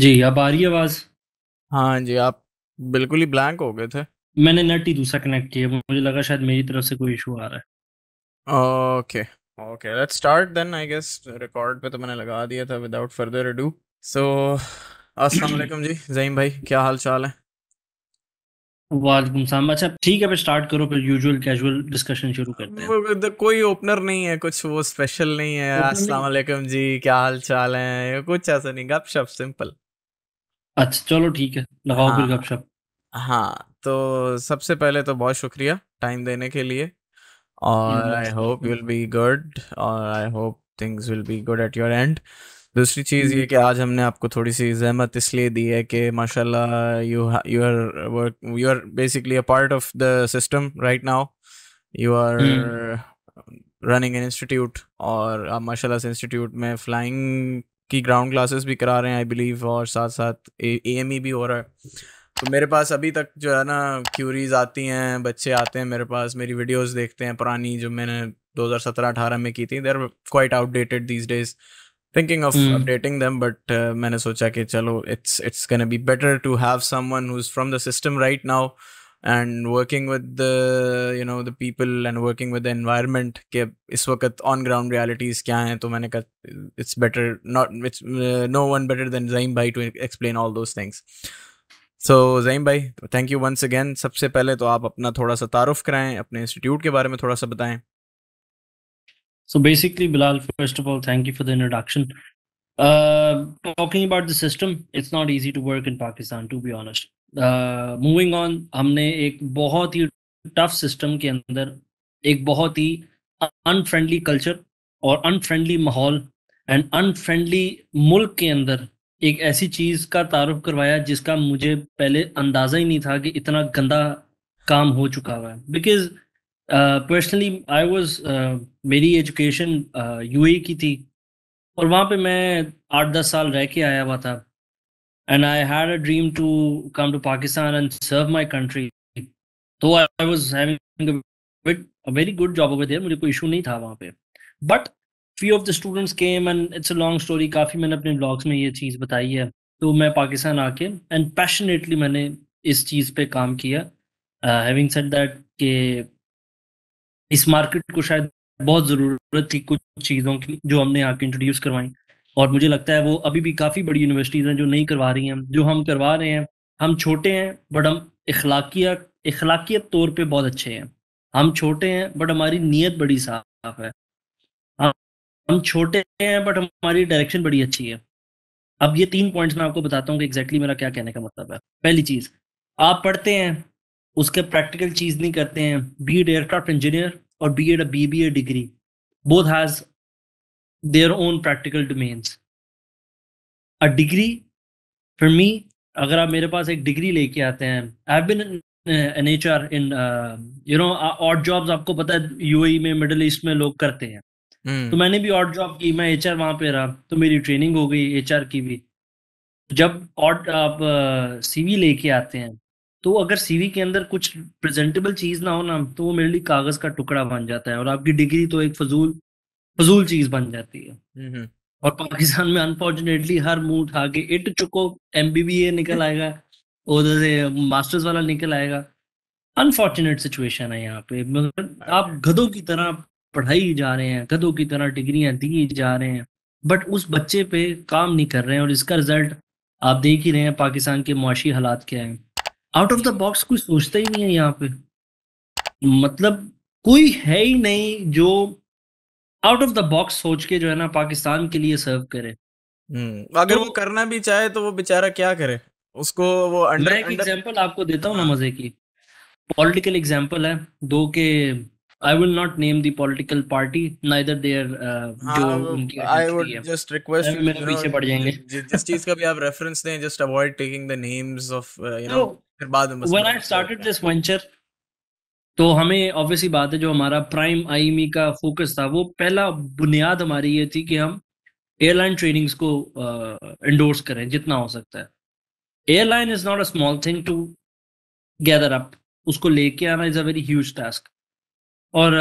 जी, अब आ रही है आवाज़? हाँ जी, आप बिल्कुल ही ब्लैंक हो गए थे। मैंने नेट ही दूसरा कनेक्ट किया, मुझे लगा शायद मेरी तरफ से कोई इशू आ रहा है। Okay, okay let's start then I guess record पे तो मैंने लगा दिया था विदाउट फर्दर अडू। सो अस्सलाम वालेकुम जी, ज़हीम भाई क्या हाल-चाल है? वालेकुम सलाम। अच्छा ठीक है फिर स्टार्ट करो फिर यूजुअल कैजुअल डिस्कशन शुरू करते हैं। तो कोई ओपनर नहीं है, कुछ वो स्पेशल नहीं है। अस्सलाम वालेकुम जी, क्या हाल-चाल है? कुछ ऐसा नहीं, गपशप सिंपल। अच्छा चलो ठीक है लगाओ हाँ, फिर गपशप हाँ तो सबसे पहले तो बहुत शुक्रिया टाइम देने के लिए और I hope you will be good और I hope things will be good at your end दूसरी चीज़ ये हम्म। कि आज हमने आपको थोड़ी सी जहमत इसलिए दी है कि माशाल्लाह you you are work you are basically a part of the system right now you are running an institute और आप माशाल्लाह से इंस्टीट्यूट में फ्लाइंग की ग्राउंड क्लासेस भी करा रहे हैं आई बिलीव और साथ साथ ए एम ई भी हो रहा है तो मेरे पास अभी तक जो है ना क्यूरीज आती हैं बच्चे आते हैं मेरे पास मेरी वीडियोस देखते हैं पुरानी जो मैंने 2017-18 में की थी there quite outdated these days thinking of updating them but मैंने सोचा कि चलो it's it's can be better to have someone who is from the system right now and working with the you know the people and working with the environment के इस वक्त on ground realities क्या हैं तो मैंने कहा it's better not it's uh, no one better than Zaim bhai to explain all those things so, जईम भाई thank you once again सबसे पहले तो आप अपना थोड़ा सा तारुफ कराएं अपने institute के बारे में थोड़ा सा बताएं So basically, Bilal, first of all, thank you for the introduction. Uh, talking about the system, it's not easy to work in Pakistan, to be honest. Moving on हमने एक बहुत ही टफ सिस्टम के अंदर एक बहुत ही अनफ्रेंडली कल्चर और unfriendly माहौल एंड अनफ्रेंडली मुल्क के अंदर एक ऐसी चीज का तारुफ करवाया जिसका मुझे पहले अंदाजा ही नहीं था कि इतना गंदा काम हो चुका हुआ है बिकॉज पर्सनली आई वॉज मेरी एजुकेशन यू e की थी और वहाँ पे मैं आठ दस साल रह के आया हुआ था and I had a dream to come to Pakistan and serve my country. Though I, I was having a, bit, a very good job over there, मुझे issue नहीं But few of the students came and it's a long story. Kafi मैंने अपने vlogs में ये चीज बताई है. तो मैं पाकिस्तान आके and passionately I इस चीज पे काम Uh, having said that कि इस मार्केट को शायद बहुत ज़रूरत थी कुछ चीज़ों की जो हमने यहाँ के इंट्रोड्यूस करवाई और मुझे लगता है वो अभी भी काफ़ी बड़ी यूनिवर्सिटीज़ हैं जो नहीं करवा रही हैं जो हम करवा रहे हैं हम छोटे हैं बट हम इखलाकिया इखलाकियत तौर पे बहुत अच्छे हैं हम छोटे हैं बट हमारी नीयत बड़ी साफ है हम छोटे हैं बट हमारी डायरेक्शन बड़ी अच्छी है अब ये तीन पॉइंट्स मैं आपको बताता हूँ कि एग्जैक्टली मेरा क्या कहने का मतलब है पहली चीज़ आप पढ़ते हैं उसके प्रैक्टिकल चीज़ नहीं करते हैं बी एड एयरक्राफ्ट इंजीनियर और B Ed B B A degree both has their own practical domains. A degree, for me, अगर आप मेरे पास एक डिग्री लेके आते हैं I have an H R in you know out jobs आपको पता है यूएई e में मिडिल ईस्ट में लोग करते हैं hmm. तो मैंने भी ऑट जॉब की मैं एच आर वहां पे रहा तो मेरी ट्रेनिंग हो गई एच आर की भी जब ऑट आप सीवी uh, लेके आते हैं तो अगर सीवी के अंदर कुछ प्रेजेंटेबल चीज ना हो ना तो वो मेरे लिए कागज का टुकड़ा बन जाता है और आपकी डिग्री तो एक फजूल फजूल चीज बन जाती है हम्म, हम्म। और पाकिस्तान में अनफॉर्चुनेटली हर मुंह उठा के इट चुको एम निकल आएगा उधर से मास्टर्स वाला निकल आएगा अनफॉर्चुनेट सिचुएशन है यहाँ पे मगर मतलब हाँ आप गधों की तरह पढ़ाई जा रहे हैं गधों की तरह डिग्रियां दी जा रहे हैं बट उस बच्चे पे काम नहीं कर रहे हैं और इसका रिजल्ट आप देख ही रहे हैं पाकिस्तान के मुआशी हालात क्या हैं आउट ऑफ द बॉक्स कोई सोचता ही नहीं है यहाँ पे मतलब कोई है ही नहीं जो आउट ऑफ द बॉक्स सोच के जो है ना पाकिस्तान के लिए सर्व करे हम्म, अगर तो, वो करना भी चाहे तो वो बेचारा क्या करे उसको वो अंडर मैं एक एग्जांपल आपको देता हूँ ना मजे की पॉलिटिकल एग्जांपल है दो के I will not name the political party neither there जो उनकी आई वुड जस्ट रिक्वेस्ट मेरे पीछे पड़ जाएंगे जिस चीज का भी आप रेफरेंस दें just avoid taking the names of you know फिर बाद में when I started this venture तो हमें ऑब्वियसली बात है जो हमारा प्राइम आईएमई e का फोकस था वो पहला बुनियाद हमारी ये थी कि हम एयरलाइन ट्रेनिंग्स को इंडोर्स uh, करें जितना हो सकता है airline is not a small thing to gather up उसको लेके आना is a very huge task और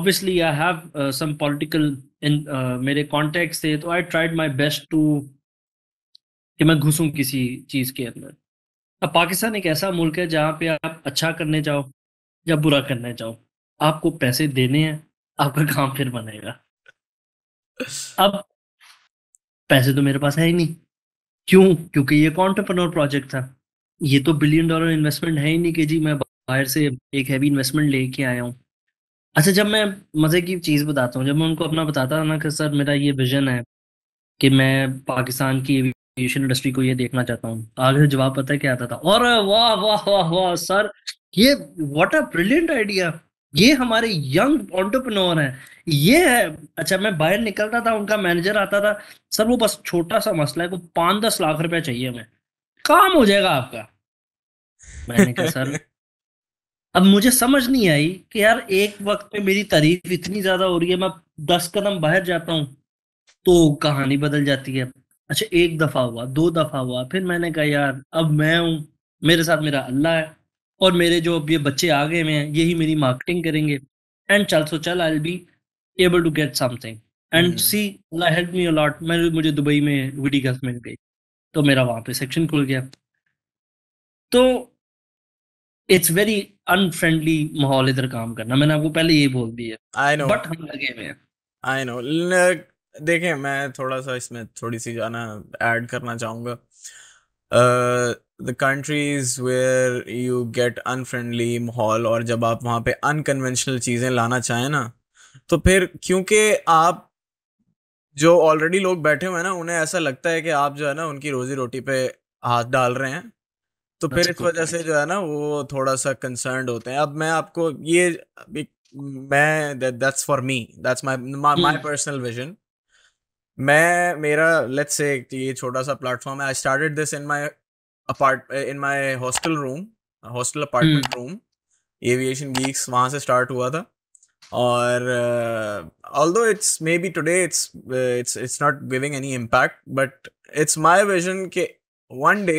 obviously I have some political मेरे कॉन्टेक्ट थे तो I tried my best to कि मैं घुसूँ किसी चीज़ के अंदर अब पाकिस्तान एक ऐसा मुल्क है जहाँ पे आप अच्छा करने जाओ या बुरा करना चाहो आपको पैसे देने हैं आपका काम फिर बनेगा अब पैसे तो मेरे पास है ही नहीं क्यों क्योंकि ये कॉन्टरप्रनोर प्रोजेक्ट था ये तो बिलियन डॉलर इन्वेस्टमेंट है ही नहीं कि जी मैं बाहर से एक हैवी इन्वेस्टमेंट लेके आया हूँ अच्छा जब मैं मज़े की चीज़ बताता हूँ जब मैं उनको अपना बताता था ना कि सर मेरा ये विजन है कि मैं पाकिस्तान की एशियन इंडस्ट्री को ये देखना चाहता हूँ आगे जवाब पता है क्या आता था और वाह वाह वाह वाह सर ये व्हाट अ ब्रिलियंट आइडिया ये हमारे यंग ऑन्टरप्रनोर हैं ये है अच्छा मैं बाहर निकलता था उनका मैनेजर आता था सर वो बस छोटा सा मसला है को पाँच दस लाख रुपया चाहिए हमें काम हो जाएगा आपका मैंने कहा सर अब मुझे समझ नहीं आई कि यार एक वक्त में मेरी तारीफ इतनी ज्यादा हो रही है मैं दस कदम बाहर जाता हूँ तो कहानी बदल जाती है अच्छा एक दफ़ा हुआ, दो दफ़ा हुआ, फिर मैंने कहा यार अब मैं हूँ, मेरे साथ मेरा अल्लाह है और मेरे जो अब ये बच्चे आगे में हैं यही मेरी मार्केटिंग करेंगे एंड चल सो तो चल I be able to get something and see अल्लाह हेल्प मी अलॉट मैं मुझे दुबई में वीडी गर्ल्स मिल गई तो मेरा वहाँ पे सेक्शन खुल गया तो इट्स वेरी अनफ्रेंडली माहौल इधर काम करना मैंने आपको पहले ये बोल दिया बट हम लगे हुए हैं आई नो देखें मैं थोड़ा सा इसमें थोड़ी सी जाना ऐड करना चाहूँगा the countries where you get unfriendly माहौल और जब आप वहाँ पे अनकन्वेंशनल चीज़ें लाना चाहें ना तो फिर क्योंकि आप जो ऑलरेडी लोग बैठे हुए हैं ना उन्हें ऐसा लगता है कि आप जो है ना उनकी रोजी रोटी पे हाथ डाल रहे हैं तो फिर इस वजह से जो है ना वो थोड़ा सा कंसर्न होते हैं अब मैं आपको ये मैं that's for me that's my my personal vision मैं मेरा लेट्स से ये छोटा सा प्लेटफॉर्म है I started this in my apart in my hostel room hostel apartment room aviation geeks वहाँ से स्टार्ट हुआ था और although it's may be today it's it's it's not giving any impact but it's my vision के one day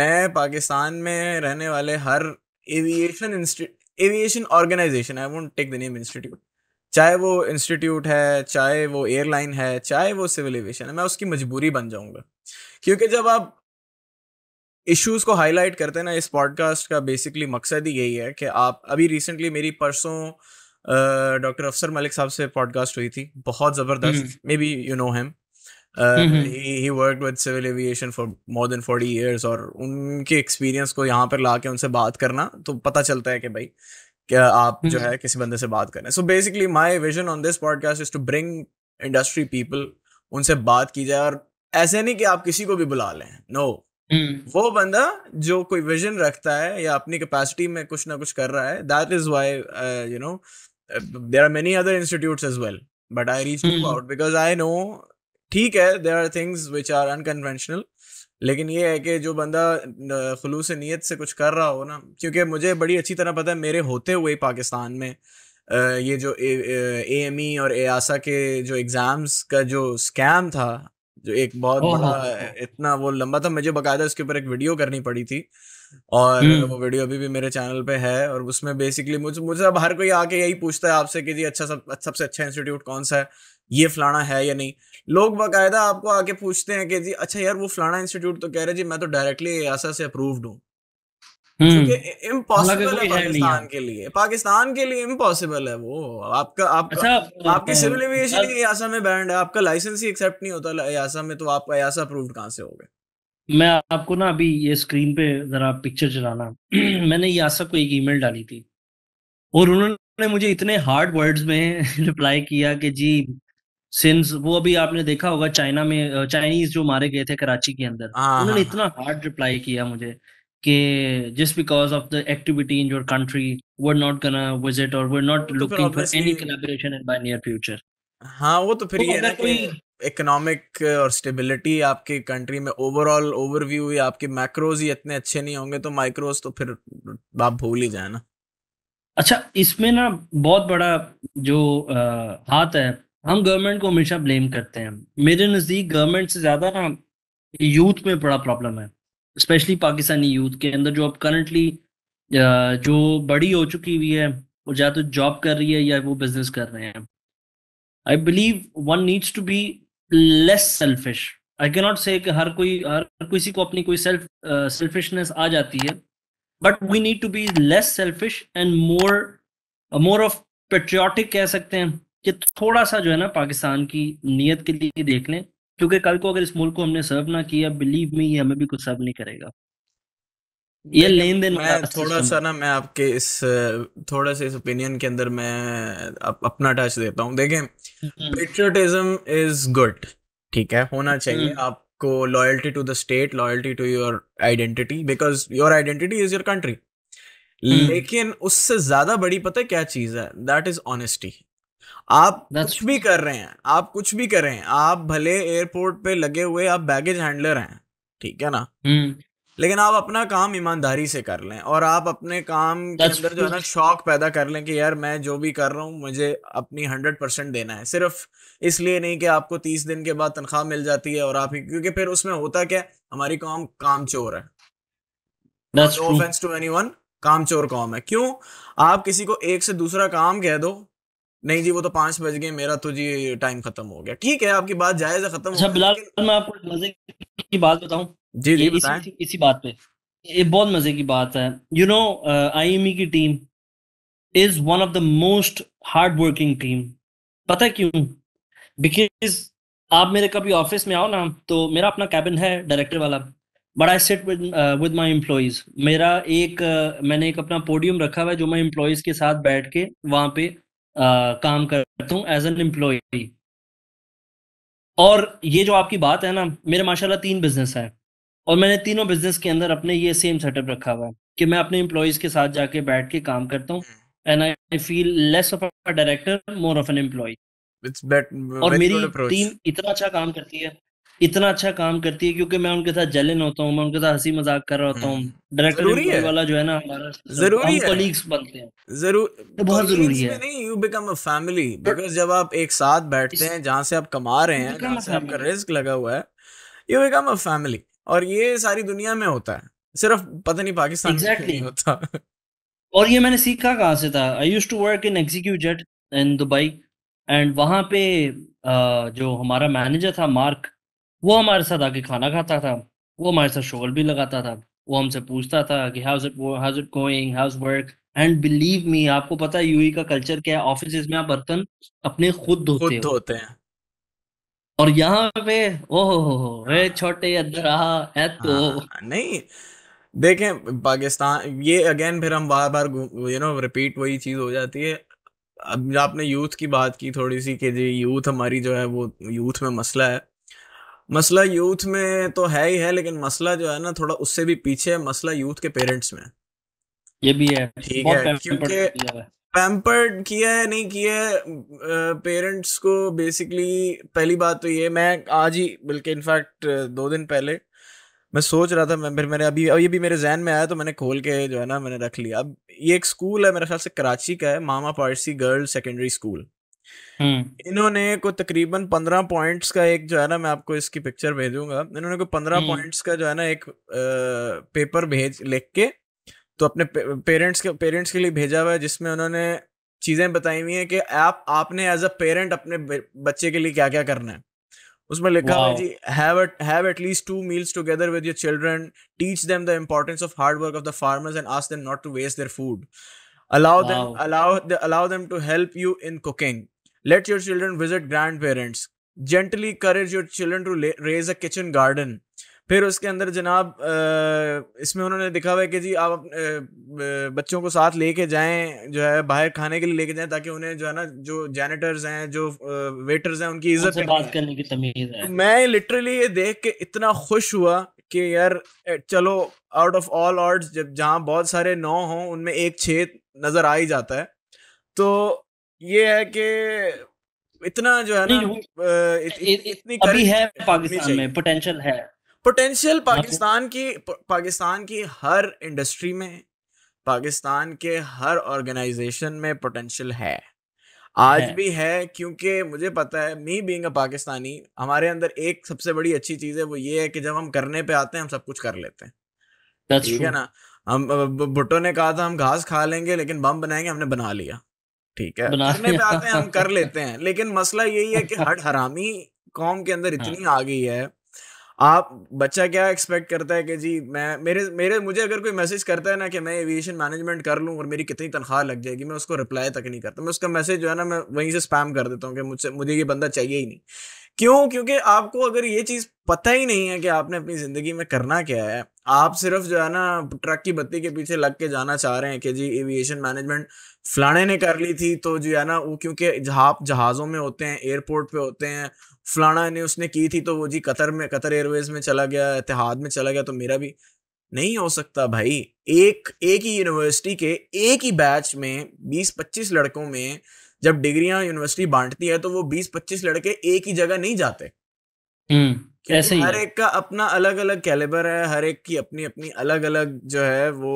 मैं पाकिस्तान में रहने वाले हर aviation aviation organisation I won't take the name institute चाहे वो इंस्टीट्यूट है चाहे वो एयरलाइन है चाहे वो सिविल एविएशन है मैं उसकी मजबूरी बन जाऊंगा क्योंकि जब आप इश्यूज को हाईलाइट करते हैं ना इस पॉडकास्ट का बेसिकली मकसद ही यही है कि आप अभी रिसेंटली मेरी परसों डॉक्टर अफसर मलिक साहब से पॉडकास्ट हुई थी बहुत ज़बरदस्त हम्म। मे बी यू नो हेम he work with civil aviation for more than forty years और उनके एक्सपीरियंस को यहाँ पर ला के उनसे बात करना तो पता चलता है कि भाई क्या आप जो हम्म। है किसी बंदे से बात करें so basically my vision on this podcast is to bring industry people उनसे बात की जाए और ऐसे नहीं कि आप किसी को भी बुला लें नो no. हम्म। वो बंदा जो कोई विजन रखता है या अपनी कैपेसिटी में कुछ ना कुछ कर रहा है that is why you know there are many other institute as well but I reach out because I know ठीक है there are things which are unconventional लेकिन ये है कि जो बंदा खलूस नीयत से कुछ कर रहा हो ना क्योंकि मुझे बड़ी अच्छी तरह पता है मेरे होते हुए पाकिस्तान में ये जो ए एम ई e और ए आसा के जो एग्ज़ाम्स का जो स्कैम था जो एक बहुत बड़ा हाँ, हाँ, हाँ। इतना वो लंबा था मुझे बाकायदा उसके ऊपर एक वीडियो करनी पड़ी थी और हम्म। वो वीडियो अभी भी मेरे चैनल पे है और उसमें बेसिकली मुझे मुझे अब हर कोई आके यही पूछता है आपसे कि जी अच्छा सब सबसे अच्छा इंस्टीट्यूट कौन सा है ये फलाना है या नहीं लोग बाकायदा आपको आके पूछते हैं कि जी अच्छा यार वो फलाना इंस्टीट्यूट तो कह रहे जी मैं तो डायरेक्टली आशा से अप्रूव्ड हूँ इम्पॉसिबल हम्म। है पाकिस्तान के लिए पाकिस्तान के लिए इम्पॉसिबल है वो आपका आप, अच्छा, आपकी सिविल एविएशन ही यासा में बैंड है आपका लाइसेंस ही एक्सेप्ट नहीं होता यासा में तो आपका यासा अप्रूव्ड कहाँ से हो गए मैं आपको ना अभी ये स्क्रीन पे जरा पिक्चर चलाना मैंने यासा को एक ईमेल डाली थी और उन्होंने मुझे इतने हार्ड वर्ड्स में रिप्लाई किया कि जी सिंस वो अभी आपने देखा होगा चाइना में चाइनीज जो मारे गए थे कराची के अंदर हाँ, हाँ, उन्होंने हाँ। इतना हार्ड रिप्लाई किया मुझे कि just because of the activity in your country we're not gonna visit और we're not looking for any collaboration in by near future हाँ वो तो फिर तो ये ना कोई इकोनॉमिक और स्टेबिलिटी आपके कंट्री में ओवरऑल ओवरव्यू या आपके मैक्रोज ही इतने अच्छे नहीं होंगे तो माइक्रोज तो फिर आप भूल ही जाए ना अच्छा इसमें ना बहुत बड़ा जो आ, हाथ है हम गवर्नमेंट को हमेशा ब्लेम करते हैं मेरे नज़दीक गवर्नमेंट से ज़्यादा ना यूथ में बड़ा प्रॉब्लम है स्पेशली पाकिस्तानी यूथ के अंदर जो अब करंटली जो बड़ी हो चुकी हुई है वो या तो जॉब कर रही है या वो बिजनेस कर रहे हैं I believe one needs to be less selfish I के नॉट से हर कोई हर किसी को अपनी कोई सेल्फ सेल्फिशनेस आ जाती है but we need to be less selfish and more more of patriotic कह सकते हैं कि थोड़ा सा जो है ना पाकिस्तान की नीयत के लिए देख लें क्योंकि कल को अगर इस मुल्क को हमने सर्व ना किया बिलीव में ये हमें भी कुछ सर्व नहीं करेगा ये लेन देन मैं थोड़ा सा ना मैं आपके इस थोड़ा से इस ओपिनियन के अंदर मैं अप, अपना टच देता हूँ देखें पेट्रियटिज्म इज गुड ठीक है होना चाहिए हम्म। आपको loyalty to the state loyalty to your identity because your identity is your country लेकिन उससे ज्यादा बड़ी पता है क्या चीज है दैट इज ऑनेस्टी आप That's... कुछ भी कर रहे हैं आप कुछ भी कर रहे हैं आप भले एयरपोर्ट पे लगे हुए आप बैगेज हैंडलर हैं ठीक है ना hmm. लेकिन आप अपना काम ईमानदारी से कर लें और आप अपने काम के अंदर जो है ना शौक पैदा कर लें कि यार मैं जो भी कर रहा हूँ मुझे अपनी हंड्रेड परसेंट देना है सिर्फ इसलिए नहीं कि आपको तीस दिन के बाद तनख्वाह मिल जाती है और आप ही क्योंकि फिर उसमें होता क्या हमारी कौम काम चोर है ऑफेंस टू एनी वन काम चोर कौम है क्यों आप किसी को एक से दूसरा काम कह दो नहीं जी वो तो पांच बज गए मेरा तो जी टाइम खत्म हो गया ठीक है आपकी बात जायज खत्म अच्छा बिलाल मैं आपको मजे की बात बताऊं जी जी बताएं इसी, इसी बात पे ये बहुत मजे की बात है यू नो आईएमई की team is one of the most hard working team पता क्यों बिकॉज आप मेरे कभी ऑफिस में आओ ना तो मेरा अपना कैबिन है डायरेक्टर वाला but I sat with with my employees मेरा एक uh, मैंने एक अपना पोडियम रखा हुआ है जो मैं एम्प्लॉयज के साथ बैठ के वहाँ पे काम करता हूँ एज एन एम्प्लॉय और ये जो आपकी बात है ना मेरे माशाल्लाह तीन बिजनेस है और मैंने तीनों बिजनेस के अंदर अपने ये सेम सेटअप रखा हुआ है कि मैं अपने एम्प्लॉयज के साथ जाके बैठ के काम करता हूँ and I feel less of director more of an employee और मेरी टीम इतना अच्छा काम करती है इतना अच्छा काम करती है क्योंकि मैं उनके साथ जलन होता हूँ मैं उनके साथ हंसी मजाक कर रहा होता हूँ डायरेक्टर हम्म। वाला जो है ना हमारा जरूरी है कलीग्स बनते हैं जरूर तो बहुत जरूरी है नहीं you become a family because जब आप एक साथ बैठते हैं जहाँ से आप कमा रहे हैं जहाँ से आपका रिस्क लगा हुआ है यू बिकम अ फैमिली और ये सारी दुनिया में होता है सिर्फ पता नहीं पाकिस्तान exactly. में होता और ये मैंने सीखा कहाँ से था I use to work in executive in Dubai and वहाँ पे जो हमारा मैनेजर था मार्क वो हमारे साथ आके खाना खाता था वो हमारे साथ शोर भी लगाता था वो हमसे पूछता था कि how it how it going how work and believe me आपको पता है यूई e का कल्चर क्या है ऑफिस में आप बर्तन अपने खुद धोते हो। धोते हैं और यहाँ पे ओहो रे छोटे अंदर आ है तो हाँ, नहीं देखें पाकिस्तान ये अगेन फिर हम बार बार यू नो रिपीट वही चीज़ हो जाती है अब आपने यूथ की बात की थोड़ी सी कि जी यूथ हमारी जो है वो यूथ में मसला है मसला यूथ में तो है ही है लेकिन मसला जो है ना थोड़ा उससे भी पीछे है मसला यूथ के पेरेंट्स में ये भी है ठीक है क्योंकि पैम्पर्ड किया है नहीं किया है पेरेंट्स को बेसिकली पहली बात तो ये मैं आज ही बल्कि इनफैक्ट दो दिन पहले मैं सोच रहा था मैं फिर मैंने अभी अभी भी मेरे जहन में आया तो मैंने खोल के जो है ना मैंने रख लिया अब ये एक स्कूल है मेरे ख्याल से कराची का है Mama Parsi girls secondary school हम्म। इन्होंने को तकरीबन पंद्रह पॉइंट्स का एक जो है ना मैं आपको इसकी पिक्चर भेजूंगा इन्होंने को पंद्रह पॉइंट्स हम्म। का जो है ना एक आ, पेपर भेज लिख के तो अपने पे, पेरेंट्स के पेरेंट्स के लिए भेजा हुआ है जिसमें उन्होंने चीजें बताई हुई है कि आप आपने एज अ पेरेंट अपने बच्चे के लिए क्या क्या करना है उसमें लिखा है जी have have at least two meals together with your children teach them the importance of hard work of the farmers and ask them not to waste their food allow them allow allow them to help you in cooking your children visit grandparents gently courage your children to raise a kitchen garden फिर उसके अंदर जनाब इसमें उन्होंने दिखा हुआ है कि जी आप बच्चों को साथ लेके जाएं जो है बाहर खाने के लिए लेके जाएं ताकि उन्हें जो है ना जो जैनिटर्स हैं जो वेटर्स हैं उनकी इज्जत बात करने की तमीज है मैं लिटरली ये देख के इतना खुश हुआ कि यार चलो आउट ऑफ ऑल ऑर्ड्स जब जहाँ बहुत सारे नौ हों उनमें एक छेद नज़र आ ही जाता है तो ये है कि इतना जो है ना इत, इत, इतनी अभी है पाकिस्तान में पोटेंशियल है पोटेंशियल हाँ। पाकिस्तान की पाकिस्तान की हर इंडस्ट्री में पाकिस्तान के हर ऑर्गेनाइजेशन में पोटेंशियल है आज है। भी है क्योंकि मुझे पता है मी बींग पाकिस्तानी हमारे अंदर एक सबसे बड़ी अच्छी चीज है वो ये है कि जब हम करने पे आते हैं हम सब कुछ कर लेते हैं ठीक है ना हम भुट्टो ने कहा था हम घास खा लेंगे लेकिन बम बनाएंगे हमने बना लिया ठीक है करने पे आते हैं हम कर लेते हैं लेकिन मसला यही है कि हट हरामी कॉम के अंदर इतनी हाँ। आ गई है आप बच्चा क्या एक्सपेक्ट करता है कि जी मैं मेरे मेरे मुझे अगर कोई मैसेज करता है ना कि मैं एविएशन मैनेजमेंट कर लूँ और मेरी कितनी तनख्वाह लग जाएगी मैं उसको रिप्लाई तक नहीं करता मैं उसका मैसेज जो है ना मैं वहीं से स्पैम कर देता हूँ कि मुझसे मुझे ये बंदा चाहिए ही नहीं क्यों क्योंकि आपको अगर ये चीज़ पता ही नहीं है कि आपने अपनी ज़िंदगी में करना क्या है आप सिर्फ जो है ना ट्रक की बत्ती के पीछे लग के जाना चाह रहे हैं कि जी एविएशन मैनेजमेंट फलाने ने कर ली थी तो जो है ना वो क्योंकि आप जहाज़ों में होते हैं एयरपोर्ट पे होते हैं फलाना ने उसने की थी तो वो जी कतर में कतर एयरवेज में चला गया इतिहाद में चला गया तो मेरा भी नहीं हो सकता भाई एक एक ही यूनिवर्सिटी के एक ही बैच में 20-25 लड़कों में जब डिग्रियां यूनिवर्सिटी बांटती है तो वो 20-25 लड़के एक ही जगह नहीं जाते हम्म। ऐसे ही हर एक का अपना अलग अलग कैलिबर है हर एक की अपनी अपनी अलग अलग जो है वो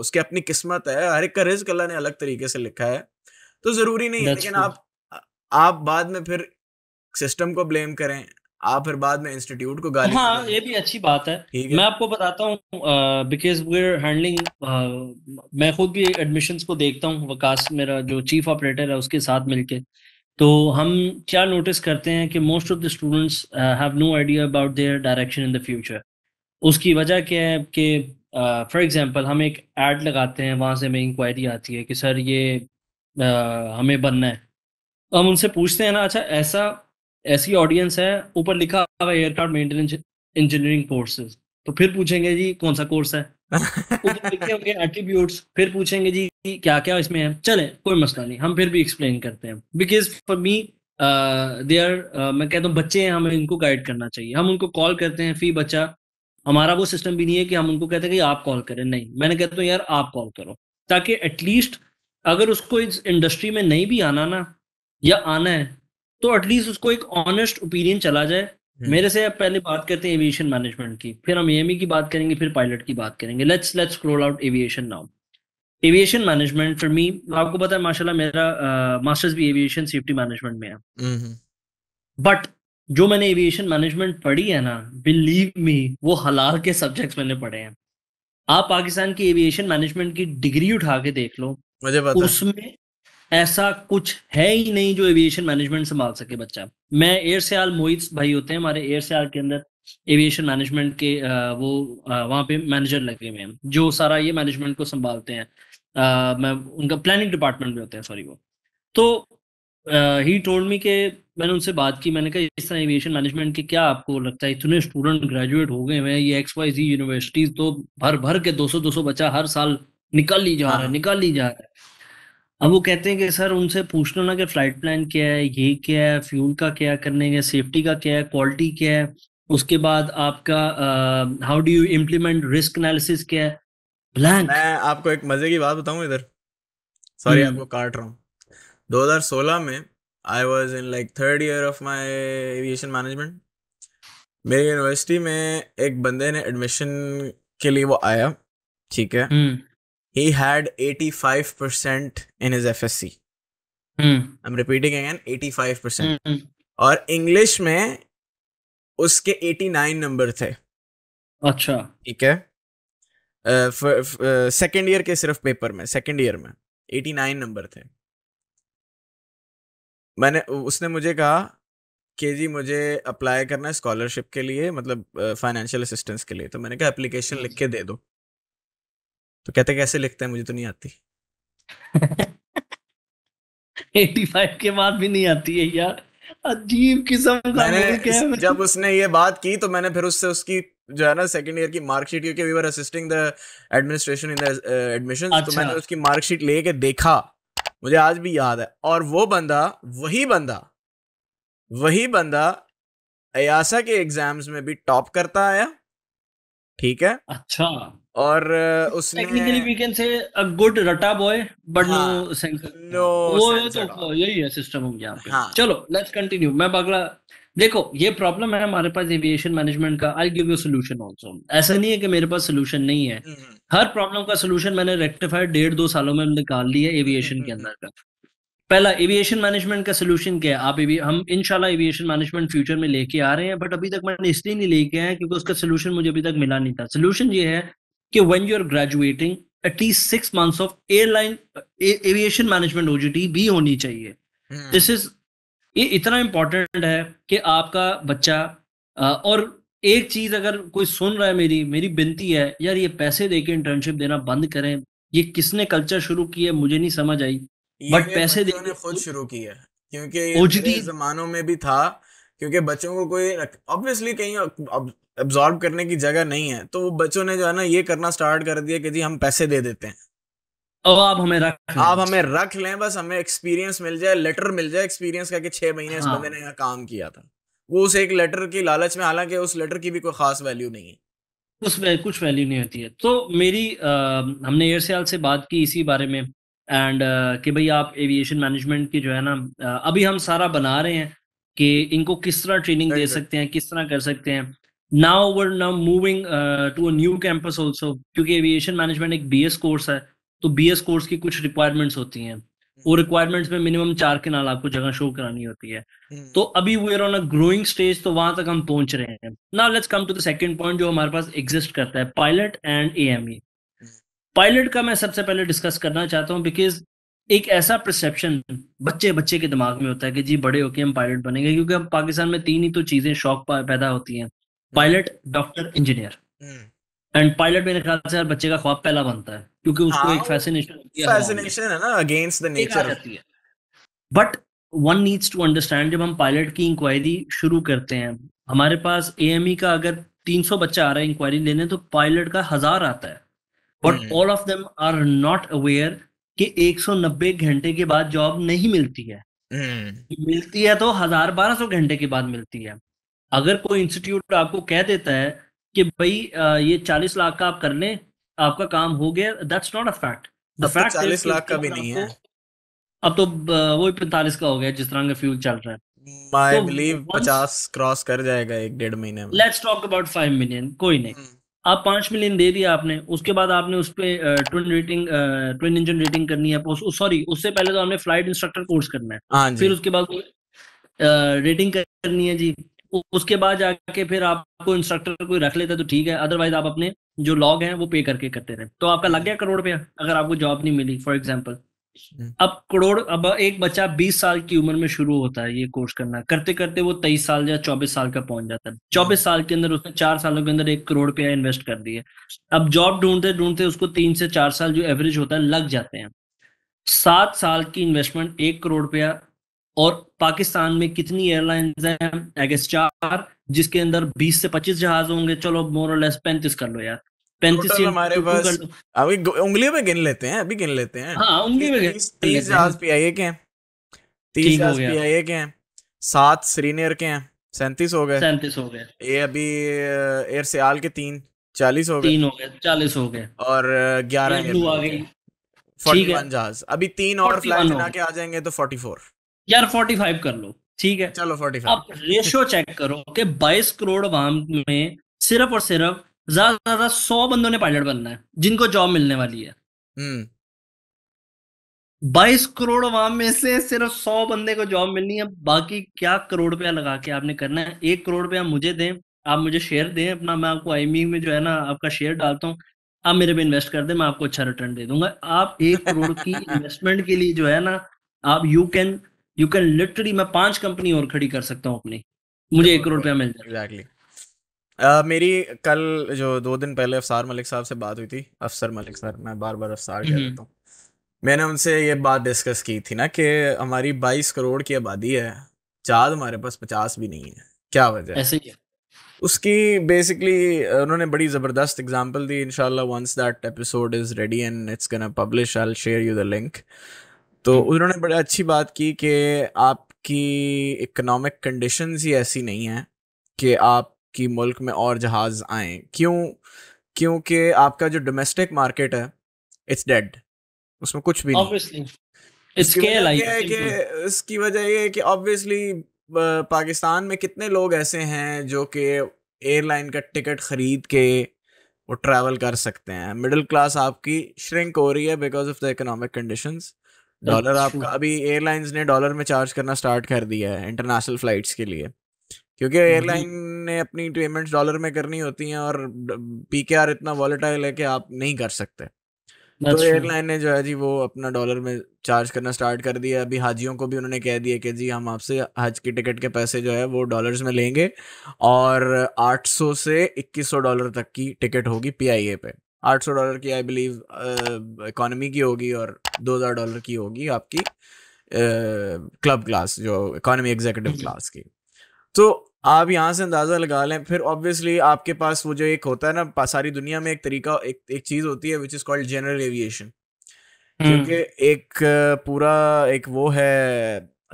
उसकी अपनी किस्मत है हर एक का रिज अल्लाह ने अलग तरीके से लिखा है तो जरूरी नहीं है लेकिन आप आप बाद में फिर सिस्टम को ब्लेम करें आप फिर बाद में इंस्टीट्यूट को गाली हाँ ये भी अच्छी बात है मैं आपको बताता हूँ बिकॉज वी आर हैंडलिंग मैं खुद भी एडमिशंस को देखता हूँ वकास मेरा जो चीफ ऑपरेटर है उसके साथ मिलके तो हम क्या नोटिस करते हैं कि most of the students have no idea about their direction in the future उसकी वजह क्या है कि फॉर uh, एग्ज़ाम्पल हम एक ऐड लगाते हैं वहाँ से हमें इंक्वायरी आती है कि सर ये uh, हमें बनना है तो हम उनसे पूछते हैं ना अच्छा ऐसा ऐसी ऑडियंस है ऊपर लिखा हुआ एयरक्राफ्ट मेंटेनेंस इंजीनियरिंग कोर्सेज तो फिर पूछेंगे जी कौन सा कोर्स है एट्रीब्यूट्स फिर पूछेंगे जी क्या क्या इसमें है चले कोई मसला नहीं हम फिर भी एक्सप्लेन करते हैं बिकॉज फॉर मी देर मैं कहता हूँ बच्चे हैं हमें इनको गाइड करना चाहिए हम उनको कॉल करते हैं फी बच्चा हमारा वो सिस्टम भी नहीं है कि हम उनको कहते हैं कि आप कॉल करें नहीं मैंने कहता हूँ तो यार आप कॉल करो ताकि एटलीस्ट अगर उसको इस इंडस्ट्री में नहीं भी आना ना या आना है तो एटलीस्ट उसको एक ऑनेस्ट ओपिनियन चला जाए हम्म। मेरे से आप पहले बात करते हैं एविएशन मैनेजमेंट की फिर हम एम e की बात करेंगे फिर पायलट की बात करेंगे let's let's scroll out aviation now aviation management for me आपको पता है माशाल्लाह मेरा मास्टर्स भी एविएशन सेफ्टी मैनेजमेंट में है बट हम्म, हम्म। जो मैंने एविएशन मैनेजमेंट पढ़ी है ना बिलीव मी वो हलाल के सब्जेक्ट्स मैंने पढ़े हैं आप पाकिस्तान की एविएशन मैनेजमेंट की डिग्री उठा के देख लो मुझे पता उसमें ऐसा कुछ है ही नहीं जो एविएशन मैनेजमेंट संभाल सके बच्चा मैं एयर सियाल मोहित भाई होते हैं हमारे एयर सियाल के अंदर एविएशन मैनेजमेंट के वो वहाँ पे मैनेजर लगे हुए हैं जो सारा ये मैनेजमेंट को संभालते हैं मैं उनका प्लानिंग डिपार्टमेंट में होते हैं सॉरी वो तो ही टोल्ड मी के मैंने उनसे बात की मैंने कहा इस तरह एविएशन मैनेजमेंट के क्या आपको लगता है इतने स्टूडेंट ग्रेजुएट हो गए हैं ये एक्स वाई जी यूनिवर्सिटीज तो भर भर के 200 200 बच्चा हर साल निकल ली जा रहा है हाँ। निकल ली जा रहा है अब वो कहते हैं कि सर उनसे पूछ लो ना कि फ्लाइट प्लान क्या है ये क्या है फ्यूल का क्या करने का सेफ्टी का क्या है क्वालिटी क्या है उसके बाद आपका how do you implement risk analysis क्या है ब्लैंक मैं आपको एक मजे की बात बताऊं इधर सॉरी हम्म। आपको काट रहा हूँ 2016 में I was in like third year of my aviation management मेरी यूनिवर्सिटी में एक बंदे ने एडमिशन के लिए वो आया ठीक है हम्म। he had 85% in his FSC. Hmm. I'm repeating again 85%. Hmm, hmm और इंग्लिश में उसके 89 नंबर थे अच्छा ठीक है सेकेंड ईयर के सिर्फ पेपर में सेकेंड ईयर में 89 नंबर थे मैंने उसने मुझे कहा कि जी मुझे अप्लाई करना है स्कॉलरशिप के लिए मतलब फाइनेंशियल असिस्टेंस के लिए तो मैंने कहा एप्लीकेशन लिख के दे दो तो कहते कैसे लिखते हैं मुझे तो नहीं आती 85 के बाद भी नहीं आती है यार अजीब किस्म का मैंने जब उसने ये बात की तो मैंने फिर उससे उसकी जो है ना सेकंड ईयर की मार्कशीट क्योंकि we were assisting the administration in the admission तो अच्छा। मैंने उसकी मार्कशीट लेके देखा मुझे आज भी याद है और वो बंदा वही बंदा वही बंदा अयासा e के एग्जाम्स में भी टॉप करता आया ठीक है अच्छा और उसने technically we can say a good रटा boy but no sensor no वो है तो यही है सिस्टम हो गया हाँ. चलो लेट्स कंटिन्यू मैं अगला देखो ये प्रॉब्लम है हमारे पास एविएशन मैनेजमेंट का I give you solution also ऐसा नहीं है कि मेरे पास सोल्यूशन नहीं है हम्म, हम्म। हर प्रॉब्लम का सोल्यूशन मैंने रेक्टिफाइड डेढ़ दो सालों में निकाल लिया एविएशन हम्म, के अंदर का पहला एविएशन मैनेजमेंट का सोल्यूशन क्या है आप एवी हम इनशाला एविएशन मैनेजमेंट फ्यूचर में लेके आ रहे हैं बट अभी तक मैंने इसलिए नहीं लेके आया क्योंकि उसका सोल्यूशन मुझे अभी तक मिला नहीं था सोल्यूशन ये है कि when you are graduating at least six months of airline aviation management हो जी भी होनी चाहिए दिस hmm. इज ये इतना इम्पोर्टेंट है कि आपका बच्चा और एक चीज अगर कोई सुन रहा है मेरी मेरी बिनती है यार ये पैसे दे इंटर्नशिप देना बंद करें ये किसने कल्चर शुरू किया मुझे नहीं समझ आई बट पैसे देने खुद शुरू किया है क्योंकि जमानों में भी था क्योंकि बच्चों को कोई ऑब्वियसली कहीं एब्जॉर्ब करने की जगह नहीं है तो वो बच्चों ने जो है ना ये करना स्टार्ट कर दिया कि जी हम पैसे दे देते हैं अब आप हमें रख आप हमें रख लें बस हमें एक्सपीरियंस मिल जाए लेटर मिल जाए एक्सपीरियंस का कि छह महीने हाँ। इस बंदे ने यहाँ काम किया था वो उस एक लेटर की लालच में हालांकि उस लेटर की भी कोई खास वैल्यू नहीं है उस कुछ वैल्यू नहीं होती है तो मेरी आ, हमने एयर सेल से बात की इसी बारे में एंड कि भाई आप एविएशन मैनेजमेंट की जो है ना अभी हम सारा बना रहे हैं कि इनको किस तरह ट्रेनिंग दे सकते हैं किस तरह कर सकते हैं now were now moving to a new campus also क्योंकि एविएशन मैनेजमेंट एक बी कोर्स है तो बी कोर्स की कुछ रिक्वायरमेंट्स होती हैं hmm. वो रिक्वायरमेंट्स में मिनिमम चार के नाल आपको जगह शो करानी होती है hmm. तो अभी we are on a growing stage तो वहां तक हम पहुंच रहे हैं now let's come to the second point जो हमारे पास एग्जिस्ट करता है पायलट एंड ए पायलट का मैं सबसे पहले डिस्कस करना चाहता हूँ बिकॉज एक ऐसा परसेप्शन बच्चे बच्चे के दिमाग में होता है कि जी बड़े होके हम पायलट बनेंगे क्योंकि हम पाकिस्तान में तीन ही तो चीजें शौक पैदा होती हैं pilot doctor engineer and pilot मेरे ख्याल से हर बच्चे का ख्वाब पहला बनता है क्योंकि उसको हाँ, एक फैसिनेशन फैसिनेशन है ना against the nature but one needs to understand जब हम पायलट की इंक्वायरी शुरू करते हैं हमारे पास ए e का अगर 300 बच्चा आ रहा है इंक्वायरी लेने तो पायलट का हजार आता है but all of them are not aware कि 190 घंटे के बाद जॉब नहीं मिलती है mm. मिलती है तो हजार बारह सौ घंटे के बाद मिलती है अगर कोई इंस्टीट्यूट आपको कह देता है कि भाई ये चालीस लाख का आप कर लें आपका काम हो गया that's not a fact the fact चालीस लाख का भी नहीं है अब तो वो पैंतालीस का हो गया जिस तरह का फ्यूल चल रहा है आई बिलीव तो पचास क्रॉस कर जाएगा एक डेढ़ महीने में let's talk about five million कोई नहीं हम्म। आप पांच मिलियन दे दिया आपने उसके बाद आपने उस पर twin rating twin engine rating करनी है सॉरी उससे पहले तो आपने फ्लाइट इंस्ट्रक्टर कोर्स करना है हाँ फिर उसके बाद रेटिंग करनी है जी उसके बाद जाके फिर आपको इंस्ट्रक्टर कोई रख लेता तो ठीक है अदरवाइज आप अपने जो लॉग हैं वो पे करके करते रहे तो आपका लग गया करोड़ रुपया अगर आपको जॉब नहीं मिली फॉर एग्जाम्पल हम्म। अब करोड़ अब एक बच्चा 20 साल की उम्र में शुरू होता है ये कोर्स करना करते करते वो 23 साल या 24 साल का पहुंच जाता है 24 हम्म। साल के अंदर उसने चार सालों के अंदर एक करोड़ रुपया इन्वेस्ट कर दिया अब जॉब ढूंढते ढूंढते उसको तीन से चार साल जो एवरेज होता है लग जाते हैं सात साल की इन्वेस्टमेंट एक करोड़ रुपया और पाकिस्तान में कितनी एयरलाइंस हैं एगेस्ट चार जिसके अंदर 20 से 25 जहाज होंगे चलो मोर और लेस पैंतीस कर लो यार पैंतीस हमारे पास अभी उंगलियों में गिन लेते हैं अभी गिन लेते हैं हाँ उंगली में तीस जहाज पीआईए के हैं तीस जहाज पीआईए के हैं सात श्रीनियर के हैं सैंतीस हो गए सैंतीस हो गए ये अभी एयर सियाल के तीन चालीस हो गए तीन हो गए चालीस हो गए और ग्यारह फोर्टी वन जहाज अभी तीन और फ्लैग बना के आ जाएंगे तो फोर्टी फोर यार फोर्टी फाइव कर लो ठीक है चलो फोर्टी फाइव आप रेशो चेक करो कि बाईस करोड़ वाम में सिर्फ और सिर्फ ज्यादा से ज्यादा सौ बंदों ने पायलट बनना है जिनको जॉब मिलने वाली है हम्म। बाईस करोड़ वहां में से सिर्फ सौ बंदे को जॉब मिलनी है बाकी क्या करोड़ रुपया लगा के आपने करना है एक करोड़ रुपया मुझे दें आप मुझे शेयर दें अपना मैं आपको आई में जो है ना आपका शेयर डालता हूँ आप मेरे पे इन्वेस्ट कर दें मैं आपको अच्छा रिटर्न दे दूंगा आप एक करोड़ की इन्वेस्टमेंट के लिए जो है ना आप you can you can literally मैं पांच कंपनी और खड़ी कर सकता हूँ अपनी मुझे एक करोड़ रुपया मिल जाए Uh, मेरी कल जो दो दिन पहले अफसार मलिक साहब से बात हुई थी अफसर मलिक सर मैं बार बार अफसार कह हम्म। देता हूँ मैंने उनसे ये बात डिस्कस की थी ना कि हमारी बाईस करोड़ की आबादी है चाँद हमारे पास पचास भी नहीं है क्या वजह ऐसे उसकी बेसिकली उन्होंने बड़ी ज़बरदस्त एग्जांपल दी इनशाला once that episode is ready and it's gonna publish I share you the link तो हम्म। उन्होंने बड़ी अच्छी बात की कि आपकी इकोनॉमिक कंडीशंस ही ऐसी नहीं हैं कि आप कि मुल्क में और जहाज आए क्यों क्योंकि आपका जो डोमेस्टिक मार्केट है इट्स डेड उसमें कुछ भी नहीं इसकी वजह यह है कि ऑब्वियसली पाकिस्तान में कितने लोग ऐसे हैं जो कि एयरलाइन का टिकट खरीद के वो ट्रैवल कर सकते हैं मिडिल क्लास आपकी श्रिंक हो रही है because of the economic conditions dollar आपका अभी एयरलाइंस ने डॉलर में चार्ज करना स्टार्ट कर दिया है इंटरनेशनल फ्लाइट्स के लिए क्योंकि एयरलाइन ने अपनी पेमेंट्स डॉलर में करनी होती हैं और पीकेआर इतना वॉलेटाइल है कि आप नहीं कर सकते तो एयरलाइन ने जो है जी वो अपना डॉलर में चार्ज करना स्टार्ट कर दिया अभी हाजियों को भी उन्होंने कह दिया कि जी हम आपसे हज की टिकट के पैसे जो है वो डॉलर्स में लेंगे और 800 से 2100 डॉलर तक की टिकट होगी पीआईए पे 800 डॉलर की आई बिलीव इकोनॉमी की होगी और 2000 डॉलर की होगी आपकी क्लब क्लास जो इकोनॉमी एग्जीक्यूटिव क्लास की तो आप यहाँ से अंदाज़ा लगा लें फिर ऑब्वियसली आपके पास वो जो एक होता है ना सारी दुनिया में एक तरीका एक एक चीज़ होती है which is called general aviation क्योंकि एक पूरा एक वो है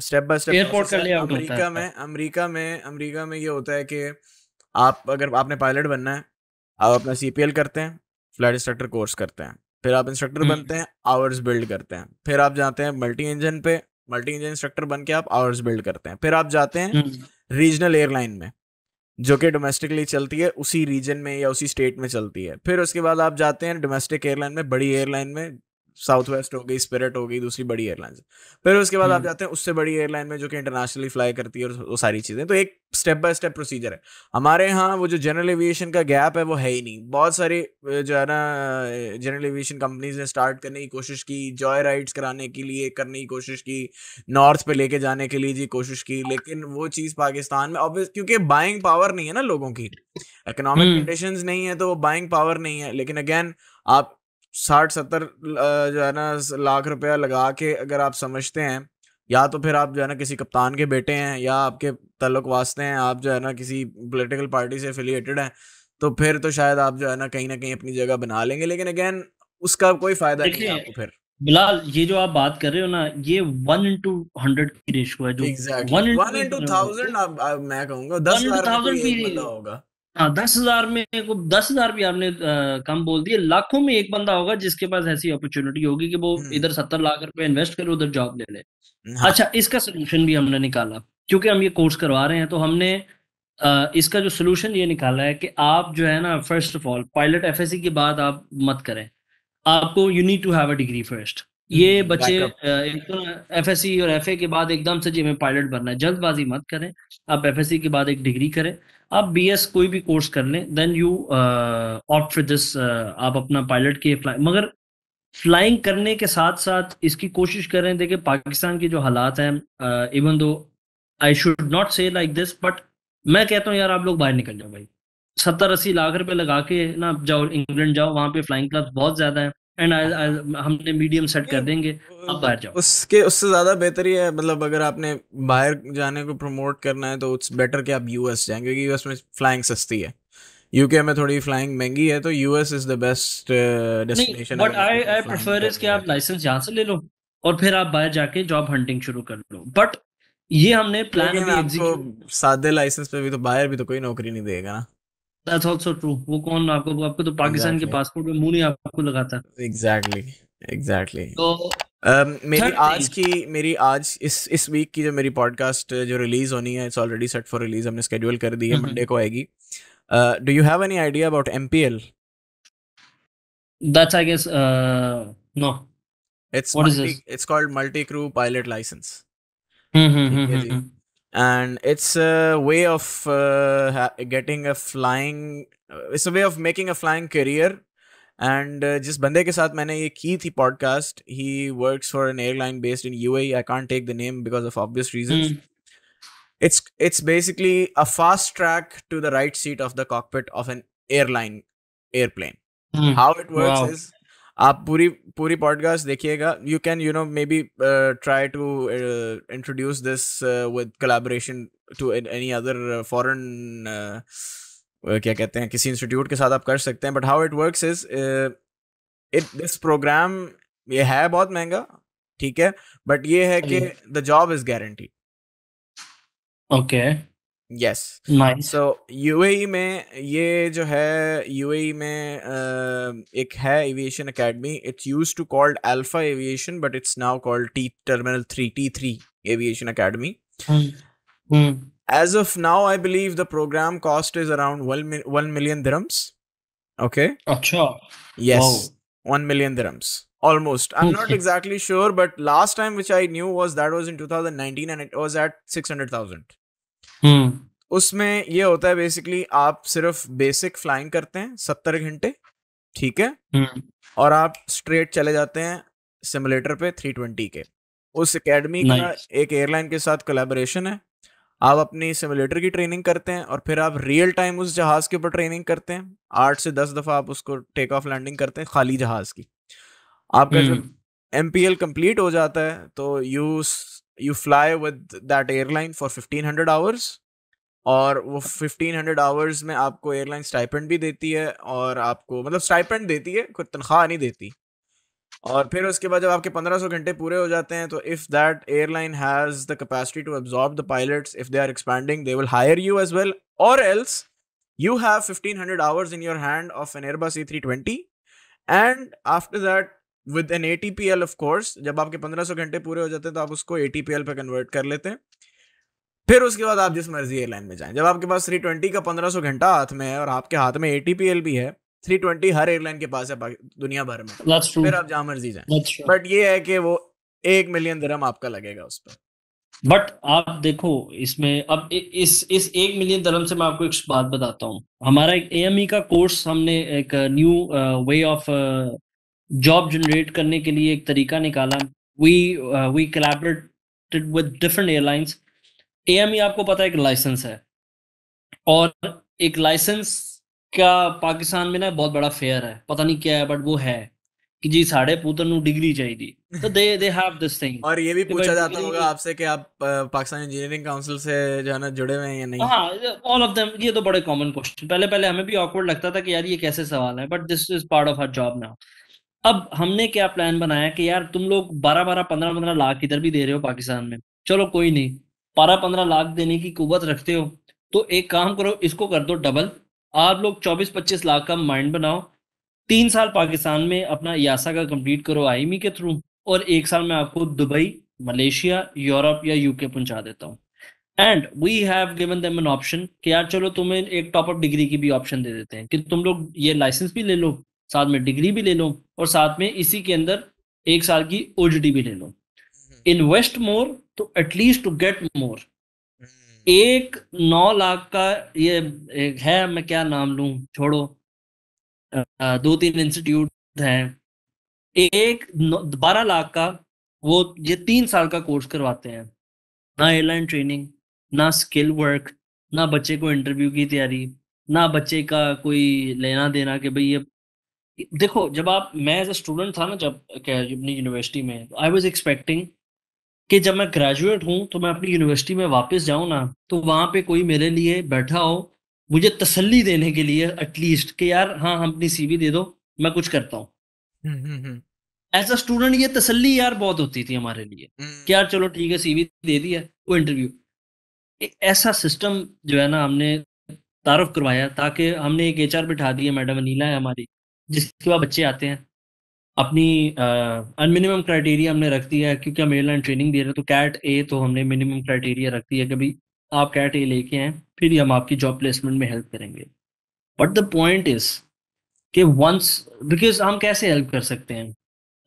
स्टेप बाय स्टेप एयरपोर्ट कर लिया अमेरिका में अमेरिका में अमेरिका में ये होता है कि आप अगर आपने पायलट बनना है आप अपना सीपीएल करते हैं फ्लाइट इंस्ट्रक्टर कोर्स करते हैं फिर आप इंस्ट्रक्टर हम्म। बनते हैं आवर्स बिल्ड करते हैं फिर आप जाते हैं मल्टी इंजन पे मल्टी इंजन इंस्ट्रक्टर बन के आप आवर्स बिल्ड करते हैं फिर आप जाते हैं हम्म। रीजनल एयरलाइन में जो कि डोमेस्टिकली चलती है उसी रीजन में या उसी स्टेट में चलती है फिर उसके बाद आप जाते हैं डोमेस्टिक एयरलाइन में बड़ी एयरलाइन में साउथ वेस्ट हो गई स्पिरिट हो गई दूसरी बड़ी एयरलाइंस फिर उसके बाद आप हम्म। जाते हैं उससे बड़ी एयरलाइन में जो कि इंटरनेशनली फ्लाई करती है और वो सारी चीज़ें तो एक स्टेप बाय स्टेप प्रोसीजर है हमारे यहाँ वो जो जनरल एविएशन का गैप है वो है ही नहीं बहुत सारी जो है ना जनरल एविएशन कंपनीज ने स्टार्ट करने की कोशिश की जॉय राइड्स कराने के लिए करने की कोशिश की नॉर्थ पे लेके जाने के लिए जी कोशिश की लेकिन वो चीज़ पाकिस्तान में ऑब्वियस क्योंकि बाइंग पावर नहीं है ना लोगों की इकोनॉमिक हम्म। कंडीशन नहीं है तो वो बाइंग पावर नहीं है लेकिन अगेन आप साठ सत्तर जो है ना लाख रुपया लगा के अगर आप समझते हैं या तो फिर आप जो है ना किसी कप्तान के बेटे हैं या आपके तल्लक वास्ते हैं आप जो है ना किसी पोलिटिकल पार्टी से एफिलिएटेड हैं तो फिर तो शायद आप जो है ना कहीं ना कहीं अपनी जगह बना लेंगे लेकिन अगेन उसका कोई फायदा नहीं है आपको फिर बिलाल ये जो आप बात कर रहे हो ना ये वन इंटू हंड्रेड की रेशो है जो exactly. thousand, आप, आप, मैं कहूंगा दस हजार होगा हाँ दस हजार में दस हजार भी आपने आ, कम बोल दिए लाखों में एक बंदा होगा जिसके पास ऐसी अपॉर्चुनिटी होगी कि वो हम्म। इधर सत्तर लाख रुपए इन्वेस्ट करे उधर जॉब ले ले हाँ। अच्छा इसका सोल्यूशन भी हमने निकाला क्योंकि हम ये कोर्स करवा रहे हैं तो हमने आ, इसका जो सोल्यूशन ये निकाला है कि आप जो है ना first of all pilot F की बात आप मत करें आपको you need to have a degree first ये hmm, बच्चे एफ एस सी और एफ के बाद एकदम से जी हमें पायलट बनना है जल्दबाजी मत करें आप एफ के बाद एक डिग्री करें आप बी कोई भी कोर्स कर लें then you opt for this आप अपना पायलट की फ्लाई मगर फ्लाइंग करने के साथ साथ इसकी कोशिश करें देखिए पाकिस्तान के जो हालात हैं even though I should not say like this but मैं कहता हूँ यार आप लोग बाहर निकल जाओ भाई सत्तर अस्सी लाख रुपए लगा के ना जाओ इंग्लैंड जाओ वहाँ पे फ्लाइंग क्लास बहुत ज़्यादा है एंड हमने मीडियम सेट कर देंगे आप बाहर जाओ उसके उससे ज़्यादा बेहतर ही है मतलब अगर आपने बाहर जाने को प्रमोट करना है तो इट्स बेटर कि आप यूएस जाएं क्योंकि यूएस में फ्लाइंग सस्ती है यूके में थोड़ी फ्लाइंग महंगी है तो US is the best destination but I I prefer is कि आप लाइसेंस यहां से ले लो और फिर आप बाहर जाके जॉब हंटिंग शुरू कर लो बट ये हमने प्लान अभी एग्जीक्यूट सादे लाइसेंस पे भी तो बाहर भी तो कोई नौकरी नहीं देगा ना दैट्स आल्सो ट्रू वो कौन आपको आपको तो पाकिस्तान exactly. के पासपोर्ट में मुंह नहीं आपको लगाता एग्जैक्टली exactly. Exactly exactly. तो Um, मेरी आज की मेरी आज इस इस वीक की जो मेरी पॉडकास्ट जो रिलीज होनी है it's already set for release हमने स्केड्यूल कर दी है मंडे हम्म, हम्म। को आएगी do you have any idea about MPL that's I guess no it's it's called multi crew pilot licence hmm hmm hmm, hmm and it's a way of uh, getting a flying uh, it's a way of making a flying career and uh, जिस बंदे के साथ मैंने ये की थी podcast he works for an airline based in UAE I can't take the name because of obvious reasons it's it's basically a fast track to the right seat of the cockpit of an airline airplane mm. how it works wow. is आप पूरी पूरी podcast देखिएगा you can you know maybe try to introduce this with collaboration to any other foreign क्या कहते हैं किसी institute के साथ आप कर सकते हैं but how it work is it this programme ये है बहुत महंगा ठीक है बट ये है कि the job is guarantee okay Yes. So So, में ये जो है यूएई में uh, एक है aviation academy it's used to called Alpha aviation but it's now called T terminal 3 T3 aviation academy As of now, I believe the program cost is around 1, 1 million dirhams. Okay. Acha. Yes. 1 million dirhams. Almost. I'm not exactly sure, but last time which I knew was that was in 2019 and it was at 600,000. Hmm. उसमें ये होता है basically आप सिर्फ basic flying करते हैं सत्तर घंटे ठीक है हम्म। और आप स्ट्रेट चले जाते हैं सिमुलेटर पे थ्री ट्वेंटी के उस एकेडमी का एक एयरलाइन के साथ कोलेबोरेशन है आप अपनी सिमुलेटर की ट्रेनिंग करते हैं और फिर आप रियल टाइम उस जहाज के ऊपर ट्रेनिंग करते हैं आठ से दस दफा आप उसको टेक ऑफ लैंडिंग करते हैं खाली जहाज की आपका हम्म। जब एम पी एल कम्प्लीट हो जाता है तो you you fly with that airline for fifteen hundred hours और वो फिफ्टीन हंड्रेड आवर्स में आपको एयरलाइन स्टाइपेंड भी देती है और आपको मतलब स्टाइपेंड देती है कोई तनख्वाह नहीं देती और फिर उसके बाद जब आपके पंद्रह सौ घंटे पूरे हो जाते हैं तो if that airline has the capacity to absorb the pilots if they are expanding they will hire you as well or else you have fifteen hundred hours in your hand of an Airbus A three twenty and after that with an A T P L of course जब आपके पंद्रह सौ घंटे पूरे हो जाते हैं तो आप उसको ए टी पी एल पर कन्वर्ट कर लेते हैं फिर उसके बाद आप जिस मर्जी एयरलाइन में जाएं जब आपके पास थ्री ट्वेंटी का पंद्रह सौ घंटा हाथ में है और आपके हाथ में ए टी पी एल भी है थ्री ट्वेंटी हर एयरलाइन के पास है दुनिया भर में फिर आप जहाँ मर्जी जाए बट ये है कि वो एक मिलियन धर्म आपका लगेगा उस पर बट आप देखो इसमें अब इस इस एक मिलियन धर्म से मैं आपको एक बात बताता हूँ हमारा एक ए e का कोर्स हमने एक new way of job generate करने के लिए एक तरीका निकाला we we collaborated with different airlines A M E आपको पता है एक लाइसेंस है और एक लाइसेंस का पाकिस्तान में ना बहुत बड़ा फेयर है पता नहीं क्या है बट वो है कि जी साढ़े पुत्र डिग्री चाहिए थी तो they they have this thing और ये भी पूछा जाता होगा आपसे कि आप uh, पाकिस्तान इंजीनियरिंग काउंसिल से जो है ना जुड़े हुए हैं या नहीं हाँ ऑल ऑफ देम ये तो बड़े कॉमन क्वेश्चन पहले पहले हमें भी ऑकवर्ड लगता था कि यार ये कैसे सवाल है but this is part of हर जॉब नाउ अब हमने क्या प्लान बनाया कि यार तुम लोग बारह बारह पंद्रह पंद्रह लाख इधर भी दे रहे हो पाकिस्तान में चलो कोई नहीं बारह पंद्रह लाख देने की कुवत रखते हो तो एक काम करो इसको कर दो डबल आप लोग चौबीस पच्चीस लाख का माइंड बनाओ तीन साल पाकिस्तान में अपना यासा का कंप्लीट करो आईमी के थ्रू और एक साल में आपको दुबई मलेशिया यूरोप या यूके पहुंचा देता हूँ and we have given them an option कि यार चलो तुम्हें एक टॉपअप डिग्री की भी ऑप्शन दे देते हैं कि तुम लोग ये लाइसेंस भी ले लो साथ में डिग्री भी ले लो और साथ में इसी के अंदर एक साल की ओजीडी भी ले लो इन्वेस्ट हम्म। मोर तो एटलीस्ट टू गेट मोर एक नौ लाख का ये है मैं क्या नाम लू छोड़ो दो तीन इंस्टीट्यूट हैं एक बारह लाख का वो ये तीन साल का कोर्स करवाते हैं ना एयरलाइन ट्रेनिंग ना स्किल वर्क ना बच्चे को इंटरव्यू की तैयारी ना बच्चे का कोई लेना देना कि भाई ये देखो जब आप मैं एज अ स्टूडेंट था ना जब अपनी यूनिवर्सिटी में आई वॉज एक्सपेक्टिंग कि जब मैं ग्रेजुएट हूँ तो मैं अपनी यूनिवर्सिटी में वापस जाऊँ ना तो वहाँ पे कोई मेरे लिए बैठा हो मुझे तसल्ली देने के लिए एटलीस्ट कि यार हाँ हम अपनी सीवी दे दो मैं कुछ करता हूँ एज अ स्टूडेंट ये तसल्ली यार बहुत होती थी हमारे लिए हम्म। कि यार चलो ठीक है सीवी दे दी है वो इंटरव्यू ऐसा सिस्टम जो है ना हमने तारफ करवाया ताकि हमने एक एचआर बिठा दिया मैडम अनीला है हमारी जिसके बाद बच्चे आते हैं अपनी अनमिनिमम क्राइटेरिया हमने रख दिया है क्योंकि हम एयरलाइन ट्रेनिंग दे रहे हैं तो कैट ए तो हमने मिनिमम क्राइटेरिया रख दिया कभी आप कैट ए लेके आए फिर ही हम आपकी जॉब प्लेसमेंट में हेल्प करेंगे बट द पॉइंट इज कि वंस बिकॉज हम कैसे हेल्प कर सकते हैं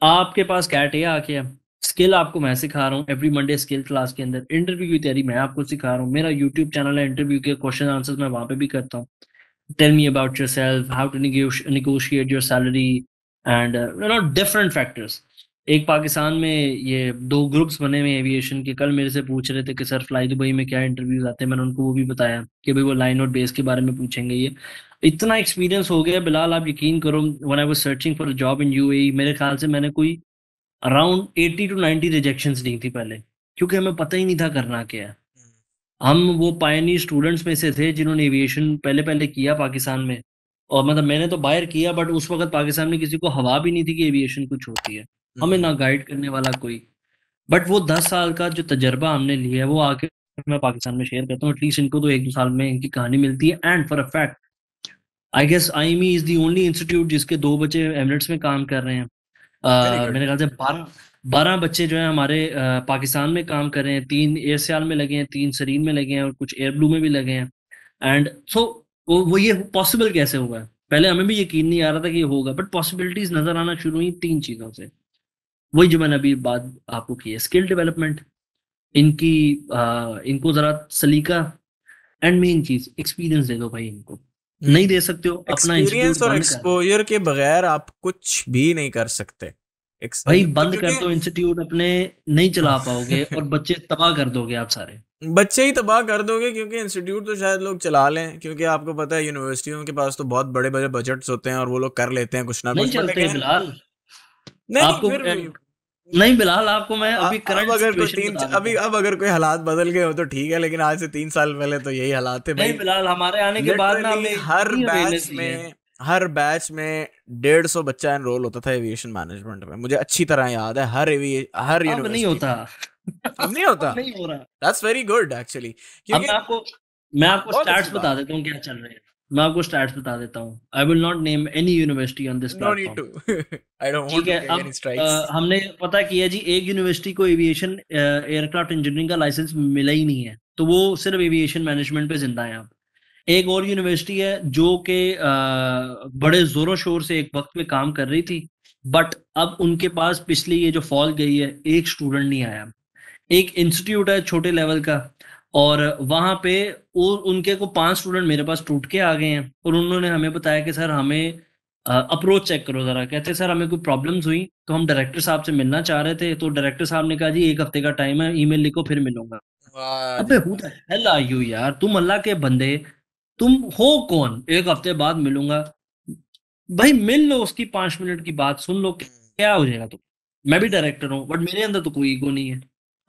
आपके पास कैट ए आके स्किल आपको मैं सिखा रहा हूँ एवरी मंडे स्किल क्लास के अंदर इंटरव्यू की तैयारी मैं आपको सिखा रहा हूँ मेरा यूट्यूब चैनल है इंटरव्यू के क्वेश्चन आंसर मैं वहाँ पे भी करता हूँ tell me about yourself, how to negoti- negotiate your salary, and uh, you different factors. एक पाकिस्तान में ये दो ग्रुप्स बने हुए एविएशन के कल मेरे से पूछ रहे थे कि सर फ्लाई दुबई में क्या इंटरव्यूज आते हैं मैंने उनको वो भी बताया कि भाई वो लाइन और बेस के बारे में पूछेंगे ये इतना एक्सपीरियंस हो गया बिलाल आप यकीन करो when I was searching for job in UAE मेरे ख्याल से मैंने कोई around eighty two ninety rejection दी थी पहले क्योंकि हमें पता ही नहीं था करना क्या है हम वो पायनी स्टूडेंट्स में से थे जिन्होंने एविएशन पहले पहले किया पाकिस्तान में और मतलब मैंने तो बाहर किया बट उस वक्त पाकिस्तान में किसी को हवा भी नहीं थी कि एविएशन कुछ होती है हम्म। हमें ना गाइड करने वाला कोई बट वो दस साल का जो तजर्बा हमने लिया है वो आके मैं पाकिस्तान में शेयर करता हूँ एटलीस्ट इनको तो एक दो साल में इनकी कहानी मिलती है and for a fact I guess I me is the only institute जिसके दो बच्चे एमरेट्स में काम कर रहे हैं uh, मेरे ख्याल से बारह बारह बच्चे जो है हमारे पाकिस्तान में काम कर रहे हैं तीन एयरसियाल में लगे हैं तीन सरीन में लगे हैं और कुछ एयर ब्लू में भी लगे हैं एंड सो so, वो ये पॉसिबल कैसे हुआ है पहले हमें भी यकीन नहीं आ रहा था कि ये होगा बट पॉसिबिलिटीज नजर आना शुरू हुई तीन चीज़ों से वही जो मैंने अभी बात आपको की है स्किल डेवलपमेंट इनकी आ, इनको जरा सलीका एंड मेन चीज एक्सपीरियंस दे दो भाई इनको नहीं दे सकते हो अपना एक्सपीरियंस और एक्सपोजर के बगैर आप कुछ भी नहीं कर सकते भाई बंद कर दो इंस्टीट्यूट अपने नहीं चला पाओगे और बच्चे तबाह कर दोगे आप सारे बच्चे ही तबाह कर दोगे क्योंकि इंस्टीट्यूट तो शायद लोग चला लें क्योंकि आपको पता है यूनिवर्सिटियों के पास तो बहुत बड़े बड़े बजट्स होते हैं और वो लोग कर लेते हैं कुछ ना कुछ चलते बिलाल नहीं आपको नहीं बिलाल आपको मैं अभी अब अगर कोई तीन अभी अब अगर कोई हालात बदल गए हो तो ठीक है लेकिन आज से तीन साल पहले तो यही हालात थे भाई नहीं बिलाल हमारे आने के बाद ना हर बैच में हर बैच में डेढ़ सौ बच्चा एनरोल होता था एविएशन मैनेजमेंट में मुझे अच्छी तरह याद है हर हर अब नहीं होता अब नहीं होता नहीं हो रहा दैट्स वेरी गुड एक्चुअली क्योंकि मैं आपको मैं आपको स्टैट्स बता देता हूँ क्या चल रहे हैं मैं आपको स्टैट्स बता देता हूँ I will not name any university on this platform no need to I don't want to get any strikes हमने पता किया जी एक यूनिवर्सिटी को एविएशन एयरक्राफ्ट इंजीनियरिंग का लाइसेंस मिला ही नहीं है तो वो सिर्फ एविएशन मैनेजमेंट पे जिंदा है आप एक और यूनिवर्सिटी है जो के बड़े जोरों शोर से एक वक्त में काम कर रही थी बट अब उनके पास पिछली ये जो फॉल गई है एक स्टूडेंट नहीं आया एक इंस्टीट्यूट है छोटे लेवल का और वहां पे और उनके को पांच स्टूडेंट मेरे पास टूट के आ गए हैं और उन्होंने हमें बताया कि सर हमें अप्रोच चेक करो ज़रा कहते सर हमें कोई प्रॉब्लम्स हुई तो हम डायरेक्टर साहब से मिलना चाह रहे थे तो डायरेक्टर साहब ने कहा जी एक हफ्ते का टाइम है ईमेल लिखो फिर मिलूंगा अबे who the hell are you यार तुम अल्लाह के बंदे तुम हो कौन एक हफ्ते बाद मिलूंगा भाई मिल लो उसकी पांच मिनट की बात सुन लो क्या हो जाएगा तुम तो। मैं भी डायरेक्टर हूँ बट मेरे अंदर तो कोई ईगो नहीं है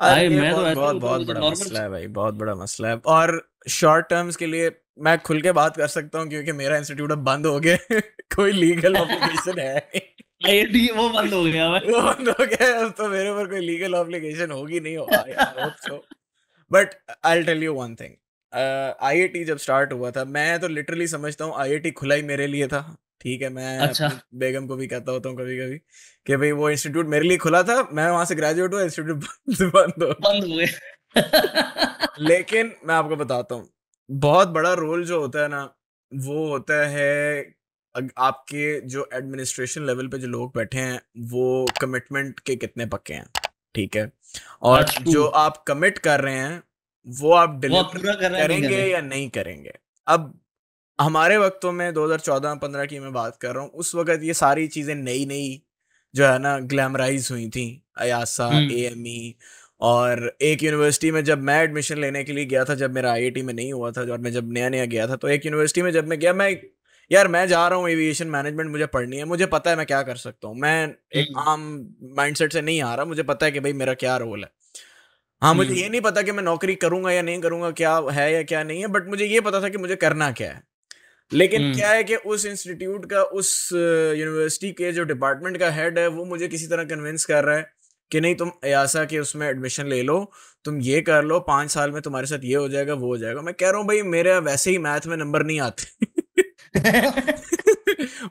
भाई मैं तो बहुत बहुत बड़ा मसला है भाई बहुत बड़ा मसला है और शॉर्ट टर्म्स के लिए मैं खुल के बात कर सकता हूँ क्योंकि मेरा इंस्टीट्यूट अब बंद हो गया कोई लीगल ऑब्लिगेशन है आईआईटी वो बंद हो गया भाई वो बंद हो गया अब तो मेरे ऊपर कोई लीगल ऑब्लिगेशन होगी नहीं होगा but I tell you one thing IIT जब स्टार्ट हुआ था मैं तो लिटरली समझता हूँ आईआईटी खुला ही मेरे लिए था ठीक है मैं अच्छा। बेगम को भी कहता होता हूँ कभी कभी कि भाई वो इंस्टीट्यूट मेरे लिए खुला था मैं वहां से ग्रेजुएट हुआ इंस्टीट्यूट बंद हो बंद हुए लेकिन मैं आपको बताता हूँ बहुत बड़ा रोल जो होता है ना वो होता है आपके जो एडमिनिस्ट्रेशन लेवल पे जो लोग बैठे हैं वो कमिटमेंट के कितने पक्के हैं ठीक है और जो आप कमिट कर रहे हैं वो आप डिलीवर करेंगे या नहीं करेंगे अब हमारे वक्तों में 2014-15 की मैं बात कर रहा हूँ उस वक्त ये सारी चीजें नई नई जो है ना ग्लैमराइज हुई थी अयासा ए एम ई और एक यूनिवर्सिटी में जब मैं एडमिशन लेने के लिए गया था जब मेरा आई में नहीं हुआ था और मैं जब नया नया गया था तो एक यूनिवर्सिटी में जब मैं गया मैं यार मैं जा रहा हूँ एविएशन मैनेजमेंट मुझे पढ़नी है मुझे पता है मैं क्या कर सकता हूँ मैं एक आम माइंडसेट से नहीं आ रहा मुझे पता है कि भाई मेरा क्या रोल है हाँ मुझे ये नहीं पता कि मैं नौकरी करूंगा या नहीं करूंगा क्या है या क्या नहीं है बट मुझे ये पता था कि मुझे करना क्या है लेकिन क्या है कि उस इंस्टीट्यूट का उस यूनिवर्सिटी के जो डिपार्टमेंट का हेड है वो मुझे किसी तरह कन्विंस कर रहा है कि नहीं तुम यासा के उसमें एडमिशन ले लो तुम ये कर लो पाँच साल में तुम्हारे साथ ये हो जाएगा वो हो जाएगा मैं कह रहा हूँ भाई मेरे वैसे ही मैथ में नंबर नहीं आते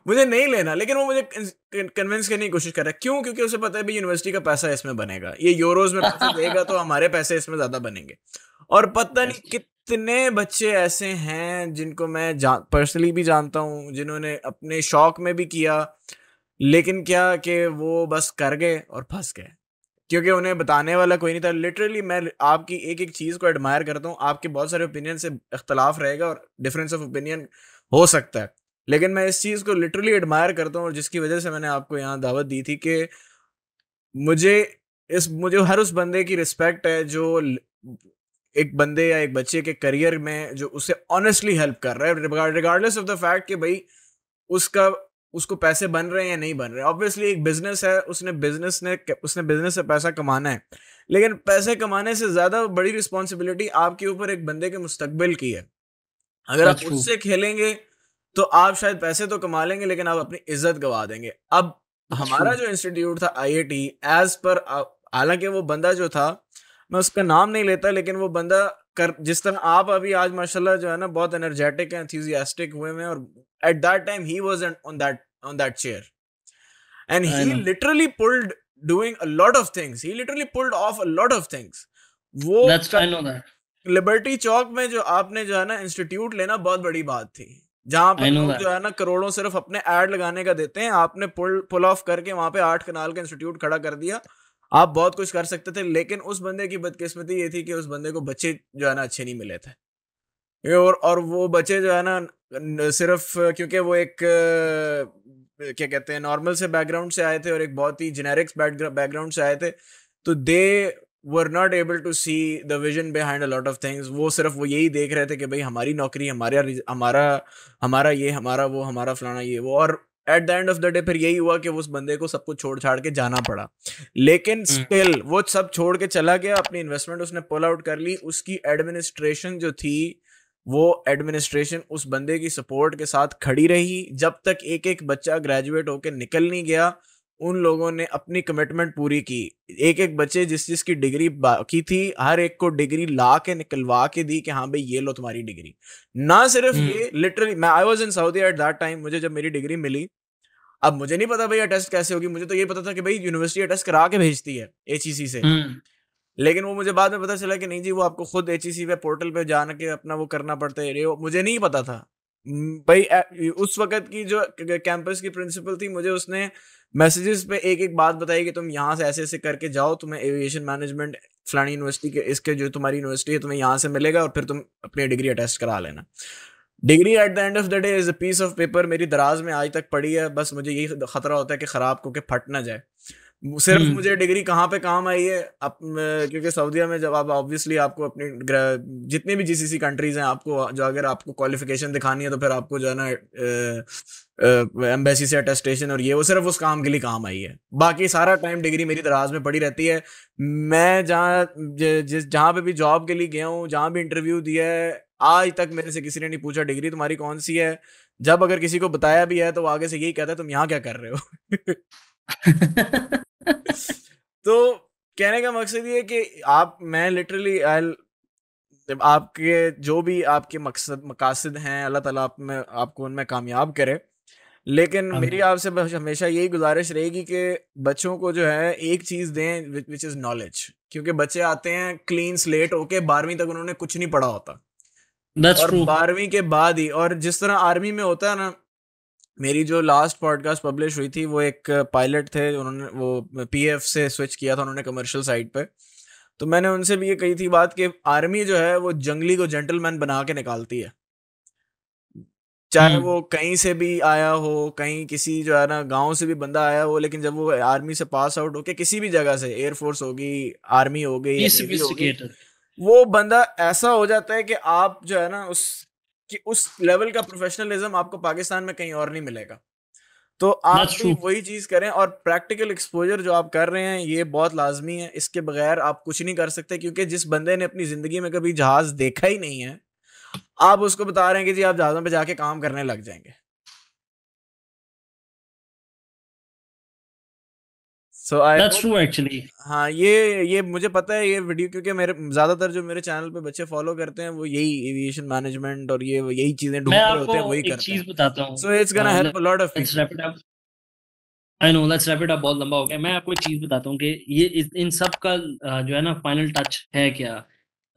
मुझे नहीं लेना लेकिन वो मुझे कन्विंस करने की कोशिश कर रहा है क्यों क्योंकि उसे पता है भी यूनिवर्सिटी का पैसा इसमें बनेगा ये यूरोज में पैसा देगा तो हमारे पैसे इसमें ज्यादा बनेंगे और पता नहीं कितने बच्चे ऐसे हैं जिनको मैं पर्सनली भी जानता हूँ जिन्होंने अपने शौक में भी किया लेकिन क्या कि वो बस कर गए और फंस गए क्योंकि उन्हें बताने वाला कोई नहीं था लिटरली मैं आपकी एक एक चीज़ को एडमायर करता हूँ आपके बहुत सारे ओपिनियन से इख्तलाफ रहेगा और डिफरेंस ऑफ ओपिनियन हो सकता है लेकिन मैं इस चीज़ को लिटरली एडमायर करता हूँ और जिसकी वजह से मैंने आपको यहाँ दावत दी थी कि मुझे इस मुझे हर उस बंदे की रिस्पेक्ट है जो एक बंदे या एक बच्चे के करियर में जो उसे ऑनेस्टली हेल्प कर रहा है रिगार्डलेस ऑफ द फैक्ट कि भाई उसका उसको पैसे बन रहे हैं या नहीं बन रहे ऑब्वियसली एक बिजनेस है उसने बिजनेस ने उसने बिजनेस से पैसा कमाना है लेकिन पैसे कमाने से ज़्यादा बड़ी रिस्पॉन्सिबिलिटी आपके ऊपर एक बंदे के मुस्तबिल की है अगर आप उससे खेलेंगे तो आप शायद पैसे तो कमा लेंगे लेकिन आप अपनी इज्जत गवा देंगे अब हमारा जो इंस्टीट्यूट था आई एज पर हालांकि वो बंदा जो था मैं उसका नाम नहीं लेता लेकिन वो बंदा कर जिस तरह आप अभी आज माशाल्लाह जो है ना बहुत एनर्जेटिक एंड हुए हैं और at that time he was on that on that chair and he literally pulled doing a lot of things he literally pulled off a lot of things वो लिबर्टी चौक में जो आपने जो है ना इंस्टीट्यूट लेना बहुत बड़ी बात थी जहां पर जो है ना करोड़ों सिर्फ अपने एड लगाने का देते हैं आपने पुल पुल ऑफ करके वहां पे आठ कनाल का इंस्टीट्यूट खड़ा कर दिया आप बहुत कुछ कर सकते थे लेकिन उस बंदे की बदकिस्मती ये थी कि उस बंदे को बच्चे जो है ना अच्छे नहीं मिले थे और और वो बच्चे जो है ना सिर्फ क्योंकि वो एक क्या कहते हैं नॉर्मल से बैकग्राउंड से आए थे और एक बहुत ही जेनेरिक्स बैकग्राउंड से आए थे तो they were not able to see the vision behind a lot of things वो सिर्फ वो यही देख रहे थे कि भाई हमारी नौकरी हमारा हमारा हमारा ये हमारा वो हमारा फलाना ये वो और at the end of the day फिर यही हुआ कि उस बंदे को सब कुछ छोड़ छाड़ के जाना पड़ा लेकिन स्टिल हम्म। वो सब छोड़ के चला गया अपनी इन्वेस्टमेंट उसने पुल आउट कर ली उसकी एडमिनिस्ट्रेशन जो थी वो एडमिनिस्ट्रेशन उस बंदे की सपोर्ट के साथ खड़ी रही जब तक एक एक बच्चा ग्रेजुएट होकर निकल नहीं गया उन लोगों ने अपनी कमिटमेंट पूरी की एक एक बच्चे जिस जिस की डिग्री बाकी थी हर एक को डिग्री ला के निकलवा के दी कि हाँ भाई ये लो तुम्हारी डिग्री ना सिर्फ हम्म। ये लिटरली मैं I was in Saudi at that time मुझे जब मेरी डिग्री मिली अब मुझे नहीं पता भाई अटेस्ट कैसे होगी मुझे तो ये पता था कि भाई यूनिवर्सिटी अटेस्ट करा के भेजती है एच से हम्म। लेकिन वो मुझे बाद में पता चला कि नहीं जी वो आपको खुद एच पे पोर्टल पे जाना के अपना वो करना पड़ता है मुझे नहीं पता था भाई उस वक्त की जो कैंपस की प्रिंसिपल थी मुझे उसने मैसेजेस पे एक एक बात बताई कि तुम यहाँ से ऐसे ऐसे करके जाओ तुम्हें एविएशन मैनेजमेंट फलानी यूनिवर्सिटी के इसके जो तुम्हारी यूनिवर्सिटी है तुम्हें यहाँ से मिलेगा और फिर तुम अपनी डिग्री अटेस्ट करा लेना degree at the end of the day is a piece of paper मेरी दराज में आज तक पड़ी है बस मुझे यही खतरा होता है कि ख़राब को फट ना जाए सिर्फ हम्म। मुझे डिग्री कहाँ पे काम आई है अप, क्योंकि सऊदीया में जब आप ऑब्वियसली आपको अपनी जितने भी जीसीसी कंट्रीज हैं आपको जो अगर आपको क्वालिफिकेशन दिखानी है तो फिर आपको जो है ना एम्बेसी से अटेस्टेशन और ये वो सिर्फ उस काम के लिए काम आई है बाकी सारा टाइम डिग्री मेरी दराज में पड़ी रहती है मैं जहाँ जिस जहाँ पे भी जॉब के लिए गया हूँ जहाँ भी इंटरव्यू दिया है आज तक मेरे से किसी ने नहीं पूछा डिग्री तुम्हारी कौन सी है जब अगर किसी को बताया भी है तो आगे से यही कहता है तुम यहाँ क्या कर रहे हो तो कहने का मकसद ये है कि आप मैं लिटरली आई आपके जो भी आपके मकसद मकासद हैं अल्लाह ताला आप में आपको उनमें कामयाब करे लेकिन हाँ मेरी आपसे हमेशा यही गुजारिश रहेगी कि बच्चों को जो है एक चीज़ दें विच इज़ नॉलेज क्योंकि बच्चे आते हैं क्लीन स्लेट होके बारहवीं तक उन्होंने कुछ नहीं पढ़ा होता That's और बारहवीं के बाद ही और जिस तरह आर्मी में होता है ना मेरी जो लास्ट पॉडकास्ट पब्लिश हुई थी वो एक पायलट थे उन्होंने वो पीएफ से स्विच किया था उन्होंने कमर्शियल साइट पे तो मैंने उनसे भी ये कही थी बात कि आर्मी जो है वो जंगली को जेंटलमैन बना के निकालती है चाहे हम्म। वो कहीं से भी आया हो कहीं किसी जो है ना गांव से भी बंदा आया हो लेकिन जब वो आर्मी से पास आउट होके किसी भी जगह से एयरफोर्स होगी आर्मी हो गई वो बंदा ऐसा हो जाता है कि आप जो है ना उस कि उस लेवल का प्रोफेशनलिज्म आपको पाकिस्तान में कहीं और नहीं मिलेगा तो आप भी वही चीज करें और प्रैक्टिकल एक्सपोजर जो आप कर रहे हैं ये बहुत लाजमी है इसके बगैर आप कुछ नहीं कर सकते क्योंकि जिस बंदे ने अपनी जिंदगी में कभी जहाज देखा ही नहीं है आप उसको बता रहे हैं कि जी आप जहाजों पर जाके काम करने लग जाएंगे so I that's true actually हां ये ये मुझे पता है ये वीडियो क्योंकि मेरे ज्यादातर जो मेरे चैनल पे बच्चे फॉलो करते हैं वो यही एविएशन मैनेजमेंट और ये यही चीजें ढूंढ रहे होते हैं वही करते हैं चीज बताता हूं so it's gonna help a lot of people I know let's wrap it up बहुत लंबा हो गया मैं आपको एक चीज बताता हूं कि ये इन सब का जो है ना फाइनल टच है क्या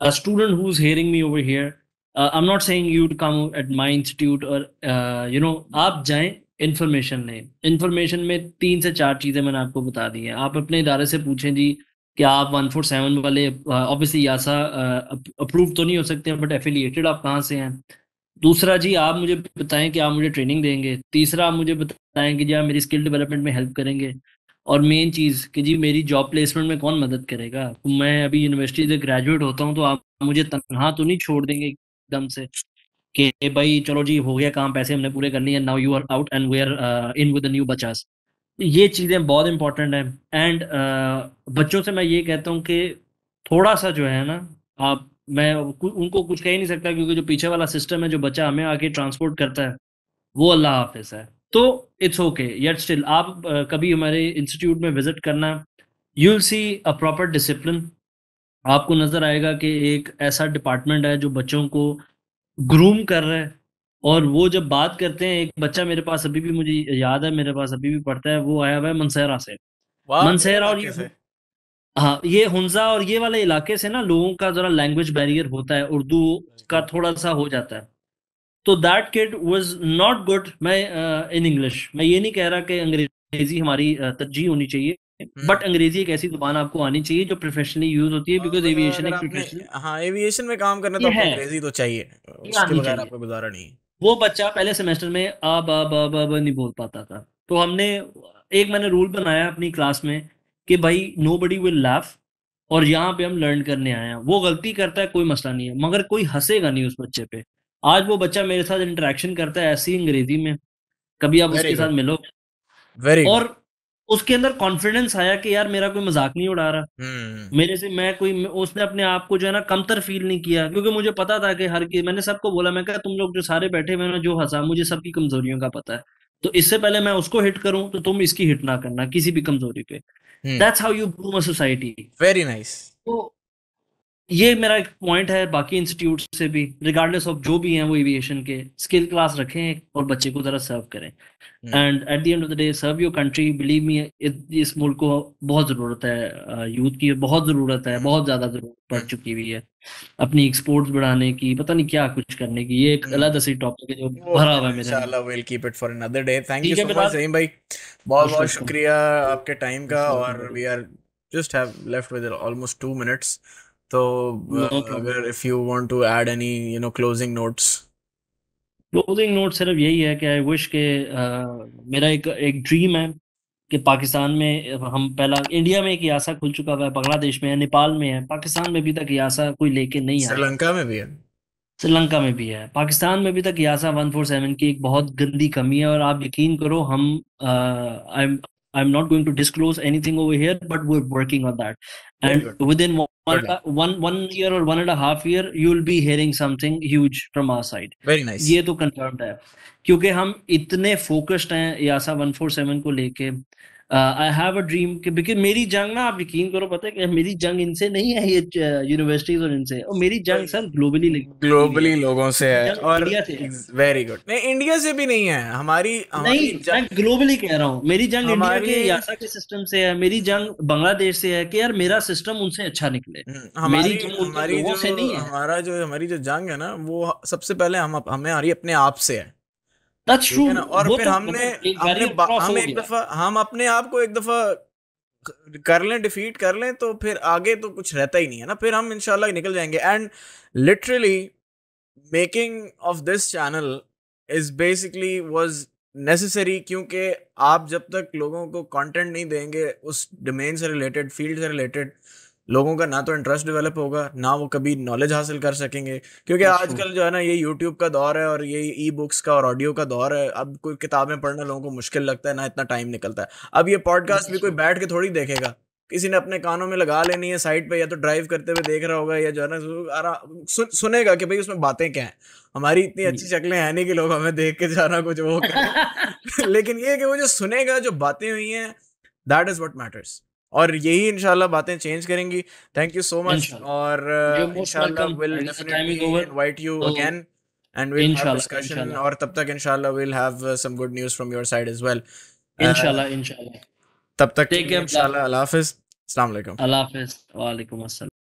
a student who is hearing me over here I am not saying you to come at my institute और यू नो आप जाएं इन्फॉर्मेशन ने इन्फॉर्मेशन में तीन से चार चीज़ें मैंने आपको बता दी हैं आप अपने इदारे से पूछें जी क्या आप वन फोर सेवन वाले ऑब्वियसली यासा अप्रूव तो नहीं हो सकते हैं बट एफिलिएटेड आप कहाँ से हैं दूसरा जी आप मुझे बताएं कि आप मुझे ट्रेनिंग देंगे तीसरा आप मुझे बताएं कि जी आप मेरी स्किल डेवलपमेंट में हेल्प करेंगे और मेन चीज़ कि जी मेरी जॉब प्लेसमेंट में कौन मदद करेगा तो मैं अभी यूनिवर्सिटी से ग्रेजुएट होता हूँ तो आप मुझे तनहा तो नहीं छोड़ देंगे एकदम से कि भाई चलो जी हो गया काम पैसे हमने पूरे करनी है now you are out and we are in with new बचास ये चीज़ें बहुत इंपॉर्टेंट हैं एंड uh, बच्चों से मैं ये कहता हूँ कि थोड़ा सा जो है ना आप मैं उनको कुछ कह ही नहीं सकता क्योंकि जो पीछे वाला सिस्टम है जो बच्चा हमें आके ट्रांसपोर्ट करता है वो अल्लाह हाफिज है तो इट्स ओके येट स्टिल आप uh, कभी हमारे इंस्टीट्यूट में विजिट करना you see a proper discipline आपको नज़र आएगा कि एक ऐसा डिपार्टमेंट है जो बच्चों को ग्रूम कर रहा है और वो जब बात करते हैं एक बच्चा मेरे पास अभी भी मुझे याद है मेरे पास अभी भी पढ़ता है वो आया हुआ है मनसहरा से मनसहरा और ये हाँ ये हंजा और ये वाले इलाके से ना लोगों का जरा लैंग्वेज बैरियर होता है उर्दू का अच्छा। थोड़ा सा हो जाता है तो that kid was not good मैं इन इंग्लिश मैं ये नहीं कह रहा कि अंग्रेजी हमारी तरजीह होनी चाहिए बट हम्म। अंग्रेजी एक ऐसी जुबान आपको आनी चाहिए जो प्रोफेशनली यूज होती है बिकॉज एविएशन एक प्रोफेशनल हाँ एविएशन में काम करना तो आपको अंग्रेजी तो चाहिए उसके बगैर आपका गुजारा नहीं वो बच्चा पहले सेमेस्टर में आ बा बा बा बा नहीं बोल पाता था तो हमने एक मैंने रूल बनाया अपनी क्लास में कि भाई नो बडी विल लाफ और यहाँ पे हम लर्न करने आए हैं वो गलती करता है कोई मसला नहीं है मगर कोई हंसेगा नहीं उस बच्चे पे आज वो बच्चा मेरे साथ इंटरेक्शन करता है ऐसी अंग्रेजी में कभी आप उसके साथ मिलो Very और good. उसके अंदर कॉन्फिडेंस आया कि यार मेरा कोई मजाक नहीं उड़ा रहा हम्म। मेरे से मैं कोई उसने अपने आप को जो है ना कमतर फील नहीं किया क्योंकि मुझे पता था कि हर की मैंने सबको बोला मैं कहा तुम लोग जो सारे बैठे हुए ना जो हंसा मुझे सबकी कमजोरियों का पता है तो इससे पहले मैं उसको हिट करूं तो तुम इसकी हिट ना करना किसी भी कमजोरी पे that's how you groom a society very nice तो ये मेरा एक पॉइंट है बाकी इंस्टीट्यूट से भी रिगार्डलेस ऑफ जो भी हैं वो एविएशन के स्किल क्लास रखें और बच्चे को ज़रा सर्व करें and at the end of the day serve your country believe me इस मुल्क को बहुत ज़रूरत है यूथ की बहुत ज़रूरत है बहुत ज़्यादा ज़रूरत पड़ हम्म। चुकी हुई है अपनी एक्सपोर्ट्स बढ़ाने की पता नहीं क्या कुछ करने की ये एक हम्म। अलग सी टॉपिक है जो भरा तो हुआ है मेरे इंशाल्लाह we will keep it for another day thank you so much Saheem भाई बहुत-बहुत शुक्रिया आपके टाइम का और we are just have left with almost 2 minutes So, तो, uh, अगर if you want to add any you know closing notes closing note सिर्फ यही है कि आई विश के आ, uh, मेरा एक एक ड्रीम है कि पाकिस्तान में हम पहला इंडिया में एक यासा खुल चुका हुआ है बांग्लादेश में है नेपाल में है पाकिस्तान में अभी तक यासा कोई लेके नहीं आया श्रीलंका में भी है श्रीलंका में भी है पाकिस्तान में अभी तक यासा वन फोर सेवन की एक बहुत गंदी कमी है और आप यकीन करो हम I am I am not going to disclose anything over here but we are working on that and within one, uh, one one year or one and a half year you will be hearing something huge from our side very nice ye to confirmed hai kyunki hum itne focused hain yasa 147 ko leke I have a dream कि because मेरी जंग ना आप यकीन करो पता है कि मेरी जंग इनसे नहीं है ये यूनिवर्सिटीज uh, और इनसे और मेरी जंग सर ग्लोबली ग्लोबली लोगों से है और वेरी गुड नहीं इंडिया से भी नहीं है हमारी, हमारी नहीं जंग... मैं ग्लोबली कह रहा हूँ मेरी जंग इंडिया के यासा के सिस्टम से है मेरी जंग बांग्लादेश से है कि यार मेरा सिस्टम उनसे अच्छा निकले हम्म, हमारी हमारी जो हमारा जो हमारी जो जंग है ना वो सबसे पहले हम हमें हमारी अपने आप से है और फिर तो हमने हम एक दफा हम अपने आप को एक दफा कर लें डिफीट कर लें तो फिर आगे तो कुछ रहता ही नहीं है ना फिर हम इंशाल्लाह निकल जाएंगे and literally making of this channel is basically was necessary क्योंकि आप जब तक लोगों को कंटेंट नहीं देंगे उस डोमेन से रिलेटेड फील्ड से रिलेटेड लोगों का ना तो इंटरेस्ट डेवलप होगा ना वो कभी नॉलेज हासिल कर सकेंगे क्योंकि आजकल जो है ना ये यूट्यूब का दौर है और ये ई बुक्स का और ऑडियो का दौर है अब कोई किताबें पढ़ना लोगों को मुश्किल लगता है ना इतना टाइम निकलता है अब ये पॉडकास्ट भी कोई बैठ के थोड़ी देखेगा किसी ने अपने कानों में लगा लेनी है साइड पे या तो ड्राइव करते हुए देख रहा होगा या जो है ना सु, सुनेगा कि भाई उसमें बातें क्या हैं हमारी इतनी अच्छी शक्लें हैं नहीं कि लोग हमें देख के जाना कुछ वो लेकिन ये कि वो जो सुनेगा जो बातें हुई हैं दैट इज वट मैटर्स और यही इंशाल्लाह बातें चेंज करेंगी थैंक यू सो मच और इंशाल्लाह will definitely invite you again and we'll inshallah, have discussion inshallah. or tab tak inshallah we'll have uh, some good news from your side as well inshallah uh, inshallah tab tak take care inshallah allah hafiz assalam alaikum allah hafiz wa alaikum assalam